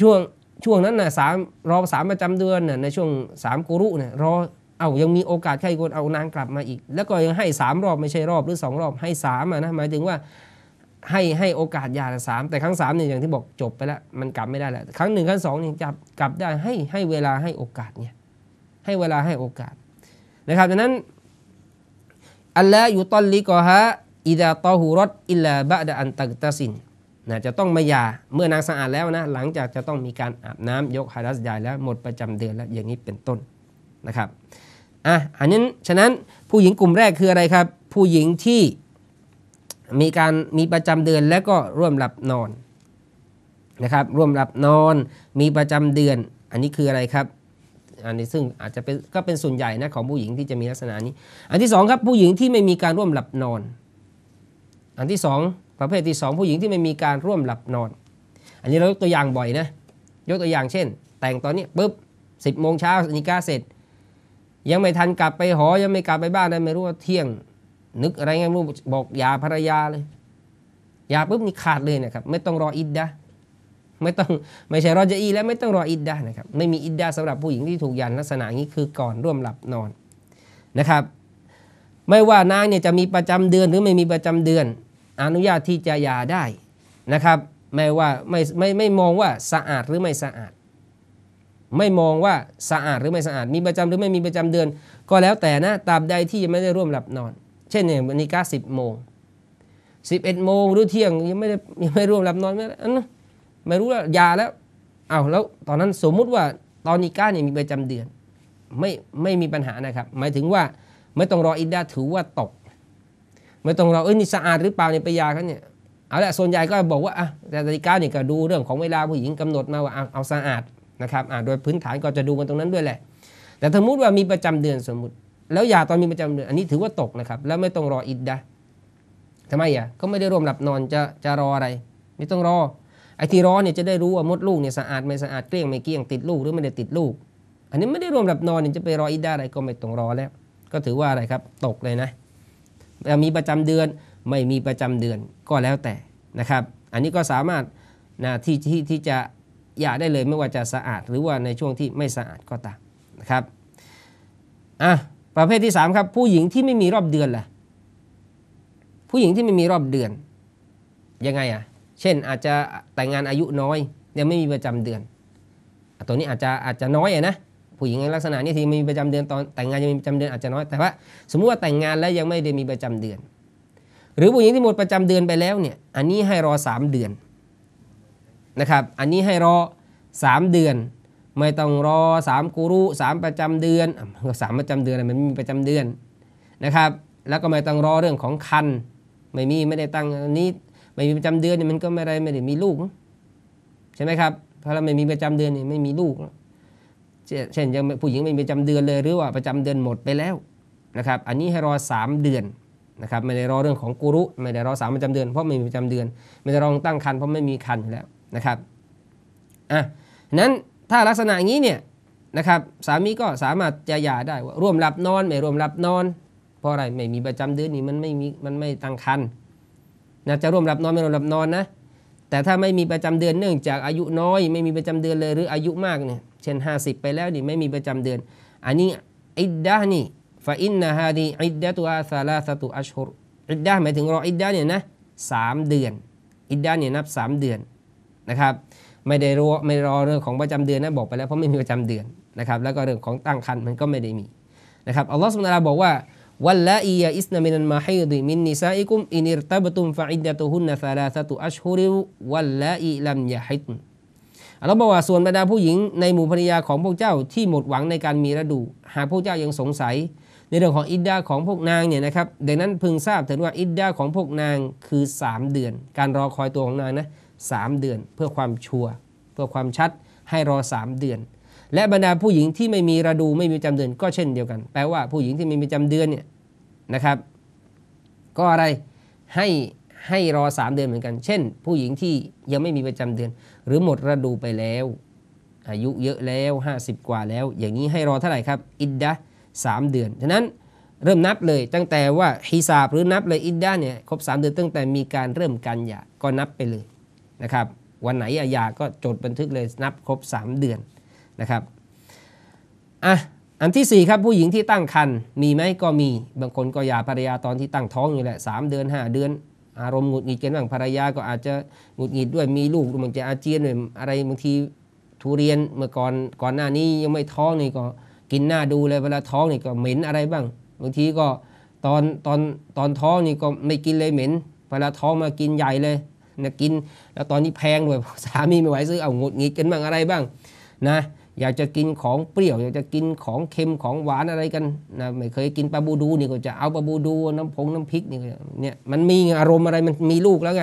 ช่วงช่วงนั้นนะ่ะสามรอสามประจำเดือนนะ่ะในช่วงสามกุรุเนะ่ย รอเอายังมีโอกาสใค้คนเอานางกลับมาอีก แล้วก็ยังให้สามรอบไม่ใช่รอบหรือสองรอบให้สามนะหมายถึงว่าให้ให้โอกาส ยาสามแต่ครั้งสามเนี่ยอย่างที่บอกจบไปแล้วมันกลับไม่ได้แล้วครั้งหนึ่งครั้งสองเนี่ยจับกลับได้ให้ให้เวลาให้โอกาสเนี่ยให้เวลาให้โอกาสนะครับดังนั้นอัลลอยุตอลลิกอฮะอิดาตอฮูรตอิลลาบะดะอันตักตะซินนะจะต้องมาย่าเมื่อนางสะอาดแล้วนะหลังจากจะต้องมีการอาบน้ำยกฮารัสยายแล้วหมดประจำเดือนแล้วอย่างนี้เป็นต้นนะครับอ่ะอันนี้ฉะนั้นผู้หญิงกลุ่มแรกคืออะไรครับ ผู้หญิงที่มีการมีประจำเดือนแล้วก็ร่วมหลับนอนนะครับร่วมหลับนอนมีประจำเดือน อันนี้คืออะไรครับอันนี้ซึ่งอาจจะเป็นก็เป็นส่วนใหญ่นะของผู้หญิงที่จะมีลักษณะนี้ อันที่สองครับผู้หญิงที่ไม่มีการร่วมหลับนอน อันที่สองประเภทที่สองผู้หญิงที่ไม่มีการร่วมหลับนอน อันนี้เรายกตัวอย่างบ่อยนะ ยกตัวอย่างเช่น แต่งตอนนี้ปุ๊บสิบโมงเช้านิกาเสร็จยังไม่ทันกลับไปหอยังไม่กลับไปบ้านนะไม่รู้ว่าเที่ยง นึกอะไรไงไ่รู้บอกยาภรรยาเลยยาปุ๊บนี่ขาดเลยนะครับไม่ต้องรออิดนะไม่ต้องไม่ใช่รอจะอีและไม่ต้องรออิดดานะครับ ไม่มีอิดดาสำหรับผู้หญิงที่ถูกยันลักษณะนี้คือก่อนร่วมหลับนอนนะครับ ไม่ว่านางเนี่ยจะมีประจำเดือนหรือไม่มีประจำเดือน อนุญาตที่จะยาได้นะครับไม่ว่าไม่ไม่ไม่มองว่าสะอาดหรือไม่สะอาด ไม่มองว่าสะอาดหรือไม่สะอาด มีประจำหรือไม่มีประจำเดือน ก็แล้วแต่นะตราบใดที่ยังไม่ได้ร่วมหลับนอน เช่นเนี่ยวันนี้ก้าสิบโมงสิบเอ็ดโมงหรือเที่ยงยังไม่ได้ยังไม่ร่วมหลับนอนไม่ได้อันนั้นไม่รู้แล้วยาแล้วเอาแล้วตอนนั้นสมมุติว่าตอนนิก้าเนี่ยมีประจำเดือนไม่ไม่มีปัญหานะครับหมายถึงว่าไม่ต้องรออิดดาถือว่าตกไม่ต้องรอเอ้ยนี่สะอาดหรือเปล่าเนี่ยไปยาเขาเนี่ยเอาละส่วนใหญ่ก็บอกว่าอ่ะแต่นนีิก้าเนี่ยก็ดูเรื่องของเวลาผู้หญิงกำหนดมาว่าเอาเอาสะอาดนะครับอ่าโดยพื้นฐานก็จะดูกันตรงนั้นด้วยแหละแต่สมมติว่ามีประจำเดือนสมมติ แล้วยาตอนมีประจำเดือนอันนี้ถือว่าตกนะครับแล้วไม่ต้องรออิดดาทำไมอ่ะก็ไม่ได้ร่วมหลับนอนจะจะรออะไร ไม่ต้องรอไอ้ที่ร้อนเนี่ยจะได้รู้ว่ามดลูกเนี่ยสะอาด ไม่สะอาดเกลี้ยงไม่เกลี้ยงติดลูกหรือไม่ได้ติดลูก อันนี้ไม่ได้รวมหลับนอนเนี่ยจะไปรออีด้าอะไรก็ไม่ต้องรอแล้ว ก็ถือว่าอะไรครับ ตกเลยนะมีประจำเดือนไม่มีประจำเดือนก็แล้วแต่นะครับ อันนี้ก็สามารถนะที่ที่ที่จะหย่าได้เลยไม่ว่าจะสะอาดหรือว่าในช่วงที่ไม่สะอาดก็ตามนะครับอ่ะประเภทที่ 3 ครับ ผู้หญิงที่ไม่มีรอบเดือนล่ะผู้หญิงที่ไม่มีรอบเดือน ยังไง อ่ะเช่นอาจจะแต่งงานอายุน้อย ยังไม่มีประจำเดือนตัวนี้อาจจะอาจจะน้อยนะผู้หญิงลักษณะนี้ที่มีประจำเดือนตอนแต่งงานยังมีประจำเดือน อาจจะน้อยแต่ว่า สมมุติว่าแต่งงานแล้วยังไม่ได้มีประจำเดือน หรือผู้หญิงที่หมดประจำเดือนไปแล้วเนี่ยอันนี้ให้รอ 3 เดือนนะครับ อันนี้ให้รอ3เดือน ไม่ต้องรอ 3กุรุ3ประจำเดือนสามประจำเดือนมันไม่มีประจำเดือนนะครับ แล้วก็ไม่ต้องรอเรื่องของคันไม่มีไม่ได้ตั้งนี้ไม่มีประจำเดือนเนี่ยมันก็ไม่ได้ไม่ได้มีลูกใช่ไหมครับเพราะเราไม่มีประจำเดือนเนี่ยไม่มีลูกเช่นยังผู้หญิงไม่มีประจำเดือนเลย หรือว่าประจำเดือนหมดไปแล้วนะครับ อันนี้ให้รอ 3 เดือนนะครับไม่ได้รอเรื่องของกุรุ ไม่ได้รอสามประจำเดือน เพราะไม่มีประจำเดือน ไม่ได้รอตั้งคันเพราะไม่มีคันแล้วนะครับอ่ะนั้นถ้าลักษณะอย่างนี้เนี่ยนะครับสามีก็สามารถจะหย่าได้ว่าร่วมหลับนอนไม่ร่วมหลับนอน เพราะอะไรไม่มีประจำเดือนนี่มันไม่มีมันไม่ตั้งคันนะจะร่วมรับนอน ไม่ร่วมรับนอนนะแต่ถ้าไม่มีประจำเดือนเนื่องจากอายุน้อยไม่มีประจำเดือนเลยหรืออายุมากเนี่ยเช่น 50 ไปแล้วนี่ไม่มีประจำเดือน อันนี้อิดดะนี่ฟาอินนะฮะดีอิดดะตัวซาลาสตุอัชฮุรอิดดะหมายถึงรออิดดะเนี่ยนะสามเดือนอิดดะเนี่ยนับ3เดือนนะครับ ไม่ได้ร้ไม่รอเรื่องของประจำเดือนนะบอกไปแล้วเพราะไม่มีประจำเดือนนะครับแล้วก็เรื่องของตั้งครรภ์มันก็ไม่ได้มีนะครับอัลลอฮฺสุลตาราบอกว่าวัลละอียาอิสนามินันมาฮิดิมินนิซาอิกุมอินิรตับตุมฟะอิดะตุฮุนนะซาลาสตุอัชฮุริวัลละอีลัมยาฮิตเราบอกว่าส่วนบรรดาผู้หญิงในหมู่ภรรยาของพวกเจ้าที่หมดหวังในการมีระดู หากพวกเจ้ายังสงสัย ในเรื่องของอิดดาของพวกนางเนี่ยนะครับดังนั้นพึงทราบเถิดว่าอิดดาของพวกนางคือ 3 เดือน การรอคอยตัวของนางนะสเดือนเพื่อความชัวร์เพื่อความชัดให้รอ3เดือนและบรรดาผู้หญิงที่ไม่มีระดูไม่มีประจำเดือน ก็เช่นเดียวกัน แปลว่าผู้หญิงที่ไม่มีประจำเดือนเนี่ยนะครับก็อะไรให้ให้รอ 3 เดือนเหมือนกัน เช่นผู้หญิงที่ยังไม่มีประจำเดือน หรือหมดระดูไปแล้ว อายุเยอะแล้ว 50 กว่าแล้ว อย่างนี้ให้รอเท่าไหร่ครับ อิดดะสามเดือนฉะนั้นเริ่มนับเลยตั้งแต่ว่าฮิซาบหรือนับเลยอิดดะเนี่ยครบ 3 เดือนตั้งแต่มีการเริ่มการหย่าก็นับไปเลยนะครับวันไหนอาญาก็จดบันทึกเลยนับครบ 3 เดือนนะครับ อ่ะ อันที่4ครับผู้หญิงที่ตั้งครรภ์มีไหมก็มีบางคนก็หย่าภรรยาตอนที่ตั้งท้องอยู่แหละสเดือน5เดือน อารมณ์หงุดหงิดกันบ้างภรรยา ก็อาจจะหงุดหงิดด้วยมีลูกบางจะอาเจียนอะไรบางทีทุเรียนเมื่อก่อนก่อนหน้านี้ยังไม่ท้องนี่ก็กินหน้าดูเลยเวลาท้องนี่ก็เหม็นอะไรบ้างบางทีก็ตอนตอนตอนท้องนี่ก็ไม่กินเลยเหม็น เวลาท้องมากินใหญ่เลยนะกินแล้วตอนนี้แพงด้วยสามีไม่ไหวซื้อเอาหงุดหงิดกันบ้างอะไรบ้างนะอยากจะกินของเปรี้ยว อยากจะกินของเค็มของหวานอะไรกันนะไม่เคยกินปลาบูดูนี่ก็จะเอาปลาบูดูน้ำพงน้ำพริกนี่เนี่ยมันมีอารมณ์อะไรมันมีลูกแล้วไง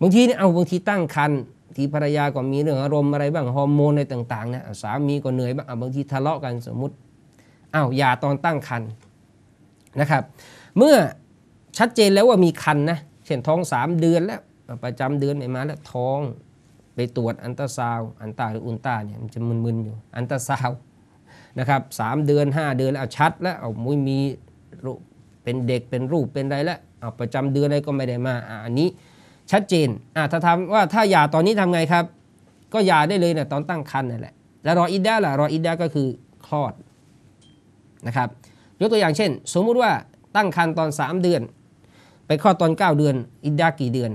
บางทีเนี่ยเอาบางทีตั้งคันที่ภรรยาก็มีเรื่องอารมณ์อะไรบ้างฮอร์โมนอะไรต่างๆนะสามีก็เหนื่อยบ้างบางทีทะเลาะกันสมมติ เอ้าอยาตอนตั้งคันนะครับ เมื่อชัดเจนแล้วว่ามีคันนะเช่นท้องสามเดือนแล้ว ประจำเดือนไม่มาแล้วท้องไปตรวจอันตราซาว อันตาหรืออุลตาเนี่ยมันจะมึนๆอยู่ อันตราซาวนะครับสามเดือน 5 เดือนเอาชัดแล้วเอาไม่มีเป็นเด็กเป็นรูปเป็นอะไรแล้วเอาประจำเดือนอะไรก็ไม่ได้มาอันนี้ชัดเจนอ่าถ้าทำว่าถ้าหย่าตอนนี้ทำไงครับ ก็หย่าได้เลยเนะตอนตั้งครรภ์นั่นแหละแล้วรออิดดาล่ะรออิดดาก็คือคลอด นะครับ ยกตัวอย่างเช่น สมมุติว่าตั้งครรภ์ตอน 3 เดือน ไปคลอดตอน 9 เดือนอิดดากี่เดือน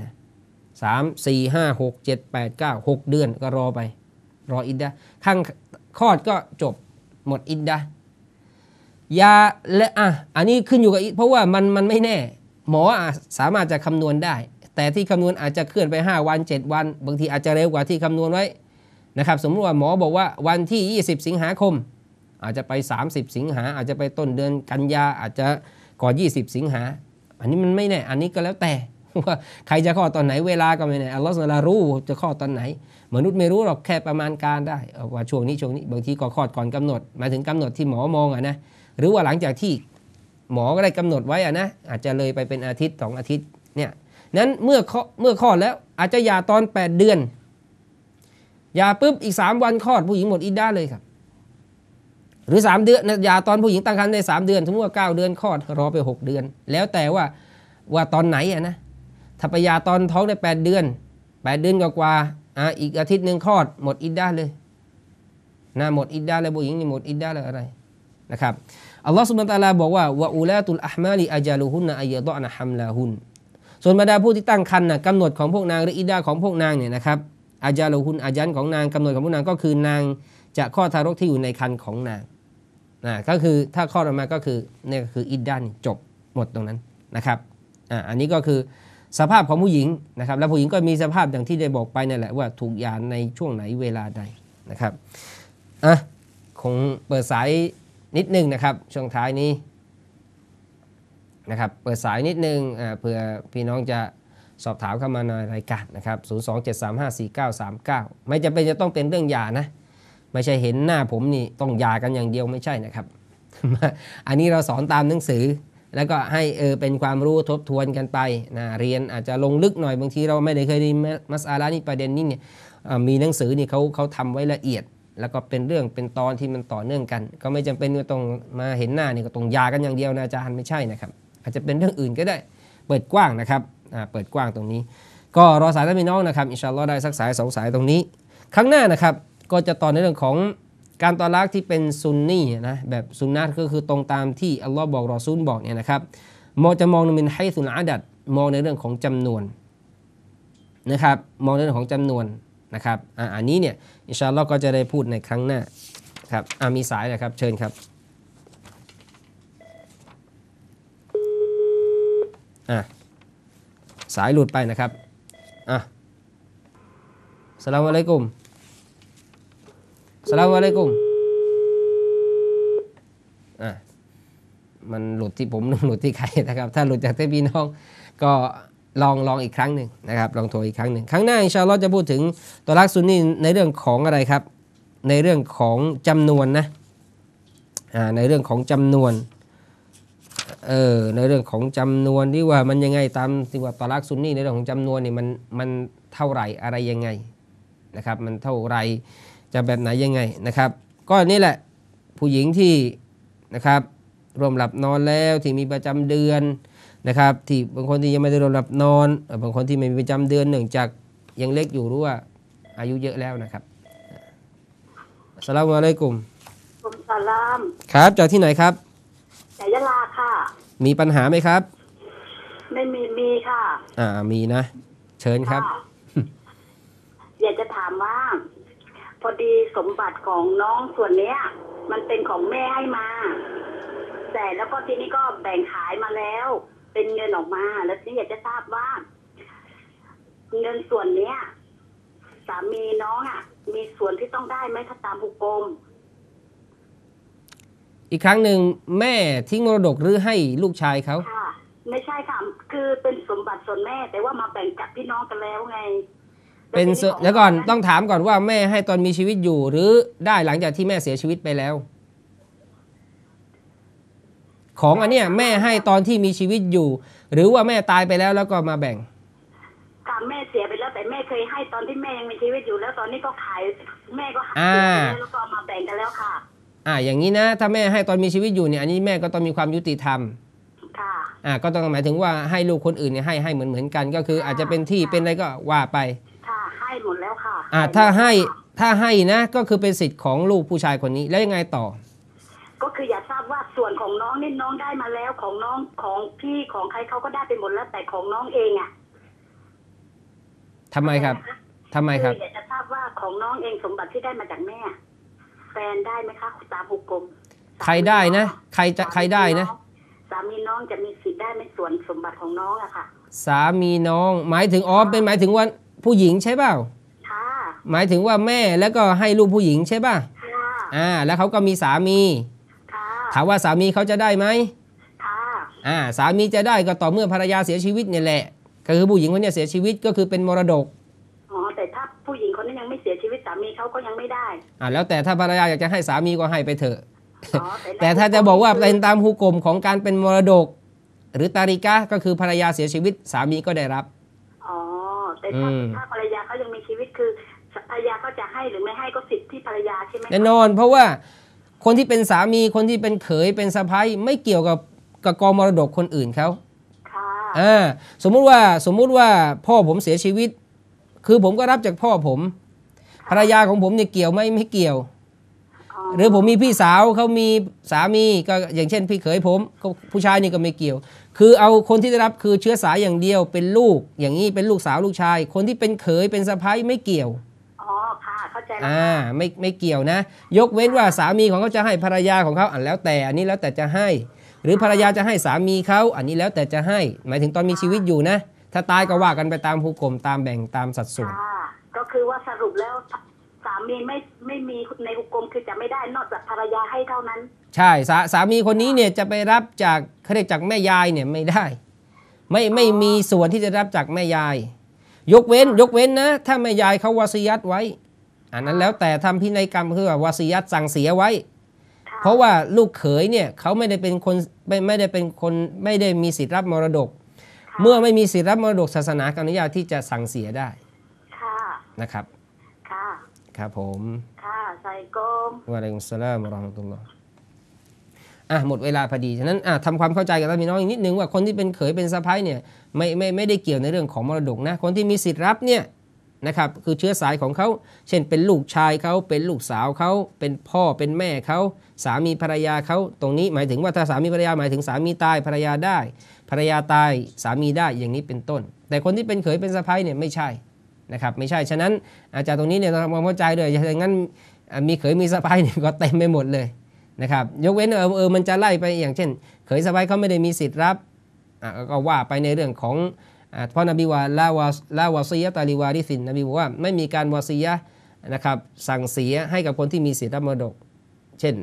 สามสี่ห้าหกเจ็ดแปดดเเกก้าหือนก็รอไป รออิดดะั้งคลอดก็จบหมดอิดดะยาและอ่ะอันนี้ขึ้นอยู่กับเพราะว่ามันมันไม่แน่ หมอสามารถจะคำนวณได้ แต่ที่คำนวณอาจจะเคลื่อนไป 5 วัน 7 วัน บางทีอาจจะเร็วกว่าที่คำนวณไว้นะครับสมมติว่าหมอบอกว่าวันที่ 20 สิงหาคม อาจจะไป 30 สิงหาอาจจะไปต้นเดือนกันยาอาจจะก่อน 20 สิงหาอันนี้มันไม่แน่อันนี้ก็แล้วแต่ว่าใครจะข้อตอนไหนเวลาก็ไม่แน่อัลลอฮฺสุารู้จะข้อตอนไหน มนุษย์ไม่รู้หรอกแค่ประมาณการได้ ว่าช่วงนี้ ช่วงนี้ บางทีก็คลอดก่อนกำหนดมาถึงกำหนดที่หมอมองอะนะหรือว่าหลังจากที่หมอก็ได้กำหนดไว้อะนะอาจจะเลยไปเป็นอาทิตย์สองอาทิตย์เนี่ยนั้นเมื่อเมื่อคลอดแล้วอาจจะยาตอน 8 เดือนยาปุ๊บอีก 3 วันคลอดผู้หญิงหมดอิดได้เลยครับ หรือ 3 เดือนยาตอนผู้หญิงตั้งครรภ์ได้ 3 เดือนสมมติว่า 9 เดือนคลอดรอไป 6 เดือน แล้วแต่ว่าว่าตอนไหนอะนะถ้าไปยาตอนท้องได้ 8 เดือน 8 เดือนกว่า่าอ่ะอีกอาทิตย์หนึ่งคลอดหมดอิดได้เลยนะหมดอิดได้เลยผู้หญิงนี่หมดอิดได้เลยอะไรนะครับอัลลอฮฺสุบานตะลาบอกว่าวะอูลาตุลอัฮมาลีอาจาลุฮุนนะอายะตอนะฮัมลาฮุนส่วนบรรดาผู้ที่ตั้งครรภ์นะกำหนดของพวกนางหรืออิดดาของพวกนางเนี่ยนะครับอาจาลุฮุนอาจันของนางกำหนดของพวกนางก็คือนางจะคลอดทารกที่อยู่ในครรภ์ของนางนะก็คือถ้าคลอดออกมาก็คือเนี่ยคืออิดด้าจบหมดตรงนั้นนะครับอ่าอันนี้ก็คือสภาพของผู้หญิงนะครับแล้วผู้หญิงก็มีสภาพอย่างที่ได้บอกไปนี่แหละว่าถูกยานในช่วงไหนเวลาใดนะครับอ่ะคงเปิดสายนิดนึงนะครับช่วงท้ายนี้นะครับเปิดสายนิดนึงเพื่อพี่น้องจะสอบถามเข้ามาในรายการนะครับ027354939 ไม่จำเป็นจะต้องเป็นเรื่องยานะ ไม่ใช่เห็นหน้าผมนี่ต้องยากันอย่างเดียวไม่ใช่นะครับ อันนี้เราสอนตามหนังสือแล้วก็ให้เออเป็นความรู้ทบทวนกันไปนะเรียนอาจจะลงลึกหน่อยบางทีเราไม่ได้เคยเรียนมัสอาลานี่ประเด็นนี้เนี่ยมีหนังสือนี่เขาเขาทำไว้ละเอียด แล้วก็เป็นเรื่องเป็นตอนที่มันต่อเนื่องกัน ก็ไม่จำเป็นว่าต้องมาเห็นหน้านี่ก็ต้องยากันอย่างเดียวนะอาจารย์ไม่ใช่นะครับ อาจจะเป็นเรื่องอื่นก็ได้เปิดกว้างนะครับเปิดกว้างตรงนี้ ก็รอสายท่านพี่น้องนะครับอินชาอัลลอฮ์ได้สักสายสองสายตรงนี้ครั้งหน้านะครับ ก็จะตอนในเรื่องของการตอลักที่เป็นซุนนี่นะแบบซุนนะก็คือตรงตามที่อัลลอฮ์บอกรอซูลบอกเนี่ยนะครับ มองจะมองเป็นให้สุนอาดัดมองในเรื่องของจำนวนนะครับมองในเรื่องของจำนวนนะครับอันนี้เนี่ยอินชาอัลลอฮ์ก็จะได้พูดในครั้งหน้าครับมีสายนะครับเชิญครับอ่ะสายหลุดไปนะครับอ่ะสลามอะลัยกุมสลาวอะไรกุ้งอ่ะมันหลุดที่ผมหลุดที่ใครนะครับ ถ้าหลุดจากเทพีน้อง ก็ลองลองอีกครั้งหนึ่งนะครับลองโทรอีกครั้งหนึ่งครั้งหน้าอินชาอัลลอฮ์จะพูดถึงตัวลักซุนนี่ในเรื่องของอะไรครับ ในเรื่องของจำนวนนะ อ่าในเรื่องของจำนวน เออในเรื่องของจำนวนที่ว่ามันยังไง ตามที่ว่าตวลักซุนนี่ในเรื่องของจำนวนนี่มันมันเท่าไหร่อะไรยังไง นะครับ มันเท่าไหร่จะแบบไหนยังไงนะครับ ก็นี่แหละผู้หญิงที่นะครับร่วมหลับนอนแล้วที่มีประจำเดือนนะครับ ที่บางคนที่ยังไม่ได้ร่วมหลับนอนบางคนที่ไม่มีประจำเดือนหนึ่งจากยังเล็กอยู่รู้ว่า อายุเยอะแล้วนะครับสลามอะไรกลุ่มผมสลามครับจากที่ไหนครับจากยะลาค่ะมีปัญหาไหมครับไม่มีมีค่ะอ่ามีนะเชิญครับพอดีสมบัติของน้องส่วนเนี้ยมันเป็นของแม่ให้มา แต่แล้วก็ทีนี้ก็แบ่งขายมาแล้ว เป็นเงินออกมา แล้วที่อยากจะทราบว่า เงินส่วนเนี้ยสามีน้องอ่ะมีส่วนที่ต้องได้ไหมถ้าตามบุกกรม อีกครั้งหนึ่งแม่ทิ้งมรดกหรือให้ลูกชายเขาค่ะไม่ใช่ค่ะคือเป็นสมบัติส่วนแม่ แต่ว่ามาแบ่งกับพี่น้องกันแล้วไงเป็นเดี๋ยวก่อนต้องถามก่อนว่าแม่ให้ตอนมีชีวิตอยู่ หรือได้หลังจากที่แม่เสียชีวิตไปแล้ว ของอันเนี้ยแม่ให้ตอนที่มีชีวิตอยู่ หรือว่าแม่ตายไปแล้วแล้วก็มาแบ่งค่ะแม่เสียไปแล้วแต่แม่เคยให้ตอนที่แม่ยังมีชีวิตอยู่ แล้วตอนนี้ก็ขายแม่ก็หายแล้วก็มาแบ่งกันแล้วค่ะ อ่า อย่างนี้นะถ้าแม่ให้ตอนมีชีวิตอยู่เนี่ยอันนี้แม่ก็ต้องมีความยุติธรรมค่ะ อ่า ก็ต้องหมายถึงว่าให้ลูกคนอื่นเนี่ยให้ให้เหมือนเหมือนกัน ก็คือ อาจจะเป็นที่เป็นอะไรก็ว่าไปอ่าถ้าให้ถ้าให้นะ ก็คือเป็นสิทธิ์ของลูกผู้ชายคนนี้ แล้วยังไงต่อ ก็คืออยากทราบว่าส่วนของน้องเนี่ยน้องได้มาแล้วของน้องของพี่ของใครเขาก็ได้ไปหมดแล้วแต่ของน้องเองอ่ะทำไมครับทำไมครับอยากจะทราบว่าของน้องเองสมบัติที่ได้มาจากแม่แฟนได้ไหมคะตามหกกลมใครได้นะ ใครจะใครได้นะสามีน้องจะมีสิทธิ์ได้ในส่วนสมบัติของน้องอะค่ะ สามีน้องหมายถึง อ๋อ เป็นหมายถึงว่าผู้หญิงใช่เปล่าหมายถึงว่าแม่แล้วก็ให้ลูกผู้หญิงใช่ป่ะอ่าแล้วเขาก็มีสามีถามว่าสามีเขาจะได้ไหมอ่าสามีจะได้ก็ต่อเมื่อ ภรรยาเสียชีวิตเนี่ยแหละ ก็คือผู้หญิงคนนี้เสียชีวิตก็คือเป็นมรดก อ๋อ แต่ถ้าผู้หญิงคนนั้นยังไม่เสียชีวิต สามีเขาก็ยังไม่ได้ อ่าแล้วแต่ถ้าภรรยาอยากจะให้สามีก็ให้ไปเถอะแต่ถ้าจะบอกว่าเป็นตามฮุกลมของการเป็นมรดก หรือตาริกะก็คือภรรยาเสียชีวิต สามีก็ได้รับ อ๋อ แต่ถ้าภรรยาเขายังมีชีวิตคือรรยาก็จะให้หรือไม่ให้ก็สิทธิ์ที่ภรรยาใช่ไหมแน่นอนเพราะว่าคนที่เป็นสามีคนที่เป็นเขยเป็นสะพ้ายไม่เกี่ยวกับกับกองมรดกคนอื่นเขาค่ะอ่าสมมุติว่าสมมุติว่าพ่อผมเสียชีวิต คือผมก็รับจากพ่อผม ภรรยาของผมเนี่ยเกี่ยวไหมไม่เกี่ยว หรือผมมีพี่สาวเขามีสามีก็อย่างเช่นพี่เขยผม ผู้ชายนี่ก็ไม่เกี่ยว คือเอาคนที่ได้รับคือเชื้อสายอย่างเดียว เป็นลูก อย่างนี้เป็นลูกสาวลูกชาย คนที่เป็นเขยเป็นสะพ้ายไม่เกี่ยวอ๋อค่ะเข้าใจแล้วอ่าไม่ไม่เกี่ยวนะยกเว้นว่าสามีของเขาจะให้ภรรยาของเขาอันแล้วแต่ อันนี้แล้วแต่จะให้ หรือภรรยาจะให้สามีเขาอันนี้แล้วแต่จะให้ หมายถึงตอนมีชีวิตอยู่นะ ถ้าตายก็ว่ากันไปตามภูกรมตามแบ่งตามสัดส่วนก็คือว่าสรุปแล้วสามีไม่ไม่มีในภูกรมคือจะไม่ได้ นอกจากภรรยาให้เท่านั้น ใช่สาสามีคนนี้เนี่ยจะไปรับจากเขาเรียกจากแม่ยายเนี่ยไม่ได้ ไม่ไม่มีส่วนที่จะรับจากแม่ยายยกเว้นยกเว้นนะ ถ้าแม่ยายเขาวาสิยัดไว้ อันนั้นแล้วแต่ทำพินัยกรรมคือว่าวาสิยัดสั่งเสียไว้เพราะว่าลูกเขยเนี่ยเขาไม่ได้เป็นคนไม่ไม่ได้เป็นคนไม่ได้มีสิทธิ์รับมรดก เมื่อไม่มีสิทธิ์รับมรดกศาสนากอนุญาตที่จะสั่งเสียได้นะครับค่ะครับผมค่ะไซโกมวะอะลัยกุมสลามรอฮ์มะตุลลอฮ์่ะหมดเวลาพอดี ฉะนั้นอ่ะทำความเข้าใจกับพี่น้องอีกนิดนึงว่าคนที่เป็นเขยเป็นสะพ้ายเนี่ยไม่ไม่ไม่ได้เกี่ยวในเรื่องของมรดกนะคนที่มีสิทธิ์รับเนี่ยนะครับคือเชื้อสายของเขาเช่นเป็นลูกชายเขาเป็นลูกสาวเขาเป็นพ่อเป็นแม่เขาสามีภรรยาเขาตรงนี้หมายถึงว่าถ้าสามีภรรยาหมายถึงสามีตายภรรยาได้ ภรรยาตายสามีได้อย่างนี้เป็นต้น แต่คนที่เป็นเขยเป็นสะพ้ายเนี่ยไม่ใช่นะครับไม่ใช่ฉะนั้นอาจารย์ตรงนี้เนี่ยเราทำความเข้าใจด้วยอย่างนั้นมีเขยมีสะพ้ายเนี่ยก็เต็มไปหมดเลยนะครับยกเว้นเออเออมันจะไล่ไปอย่างเช่นเขยสบายเขาไม่ได้มีสิทธิ์รับก็ว่าไปในเรื่องของพราะนบีว่าลาวาลาวาซียะตาลีวาริสินนบีบอกว่าไม่มีการวาซียะนะครับสั่งเสียให้กับคนที่มีสิทธิ์รับมรดก เช่น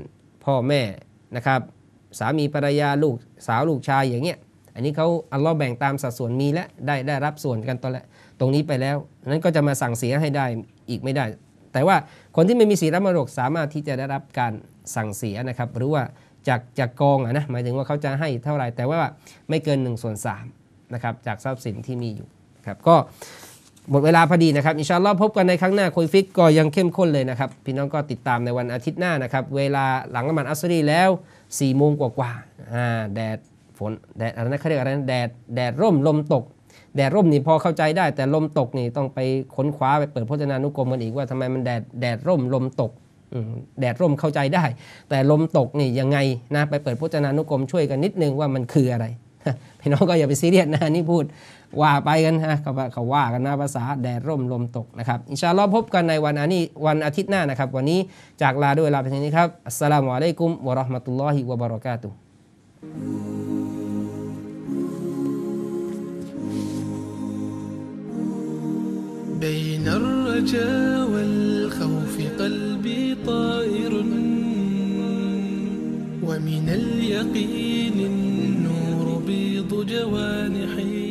พ่อแม่นะครับ สามีภรรยาลูกสาวลูกชายอย่างเงี้ยอันนี้เขาอัลลอฮ์แบ่งตามสัดส่วนมีและได้ได้รับส่วนกันตอนละตรงนี้ไปแล้วนั้นก็จะมาสั่งเสียให้ได้อีกไม่ได้ แต่ว่าคนที่ไม่มีสิทธิ์รับมรดกสามารถที่จะได้รับการสั่งเสียนะครับหรือว่าจากจากกองนะหมายถึงว่าเขาจะให้เท่าไหร่ แต่ว่าไม่เกิน1ส่วนสนะครับจากทรัพย์สินที่มีอยู่ ครับก็หมดเวลาพอดีนะครับ อิชาอัลอบพบกันในครั้งหน้าคุยฟิกก็ยังเข้มข้นเลยนะครับ พี่น้องก็ติดตามในวันอาทิตย์หน้านะครับ เวลาหลังละหมาดอัสรีแล้ว4ี่โมงกว่ากว่า แดดฝนแดดอะไรนะเขาเรียกอะไรนะแดดแดดร่มลมตก แดดร่มนี่พอเข้าใจได้ แต่ลมตกนี่ต้องไปค้นคว้าไปเปิดพจนานุกรมกันอีกว่าทำไมมันแดดแดดร่มลมตกแดดร่มเข้าใจได้ แต่ลมตกนี่ยังไงนะไปเปิดพจนานุกรม ช่วยกันนิดนึงว่ามันคืออะไร พี่น้องก็อย่าไปซีเรียสนะนี่พูดว่าไปกันฮะเขาว่ากันนะภาษา แดดร่มลมตกนะครับอินชาอัลลอฮ์พบกันในวันอันนี้วันอาทิตย์หน้านะครับ วันนี้จากลาด้วยลาไปทีนี้ครับอัสสลามุอะลัยกุมวะราะห์มะตุลลอฮิวะบะเราะกาตุ a k u بين الرجا والخوف قلبي طائر ومن اليقين النور بيض جوانحي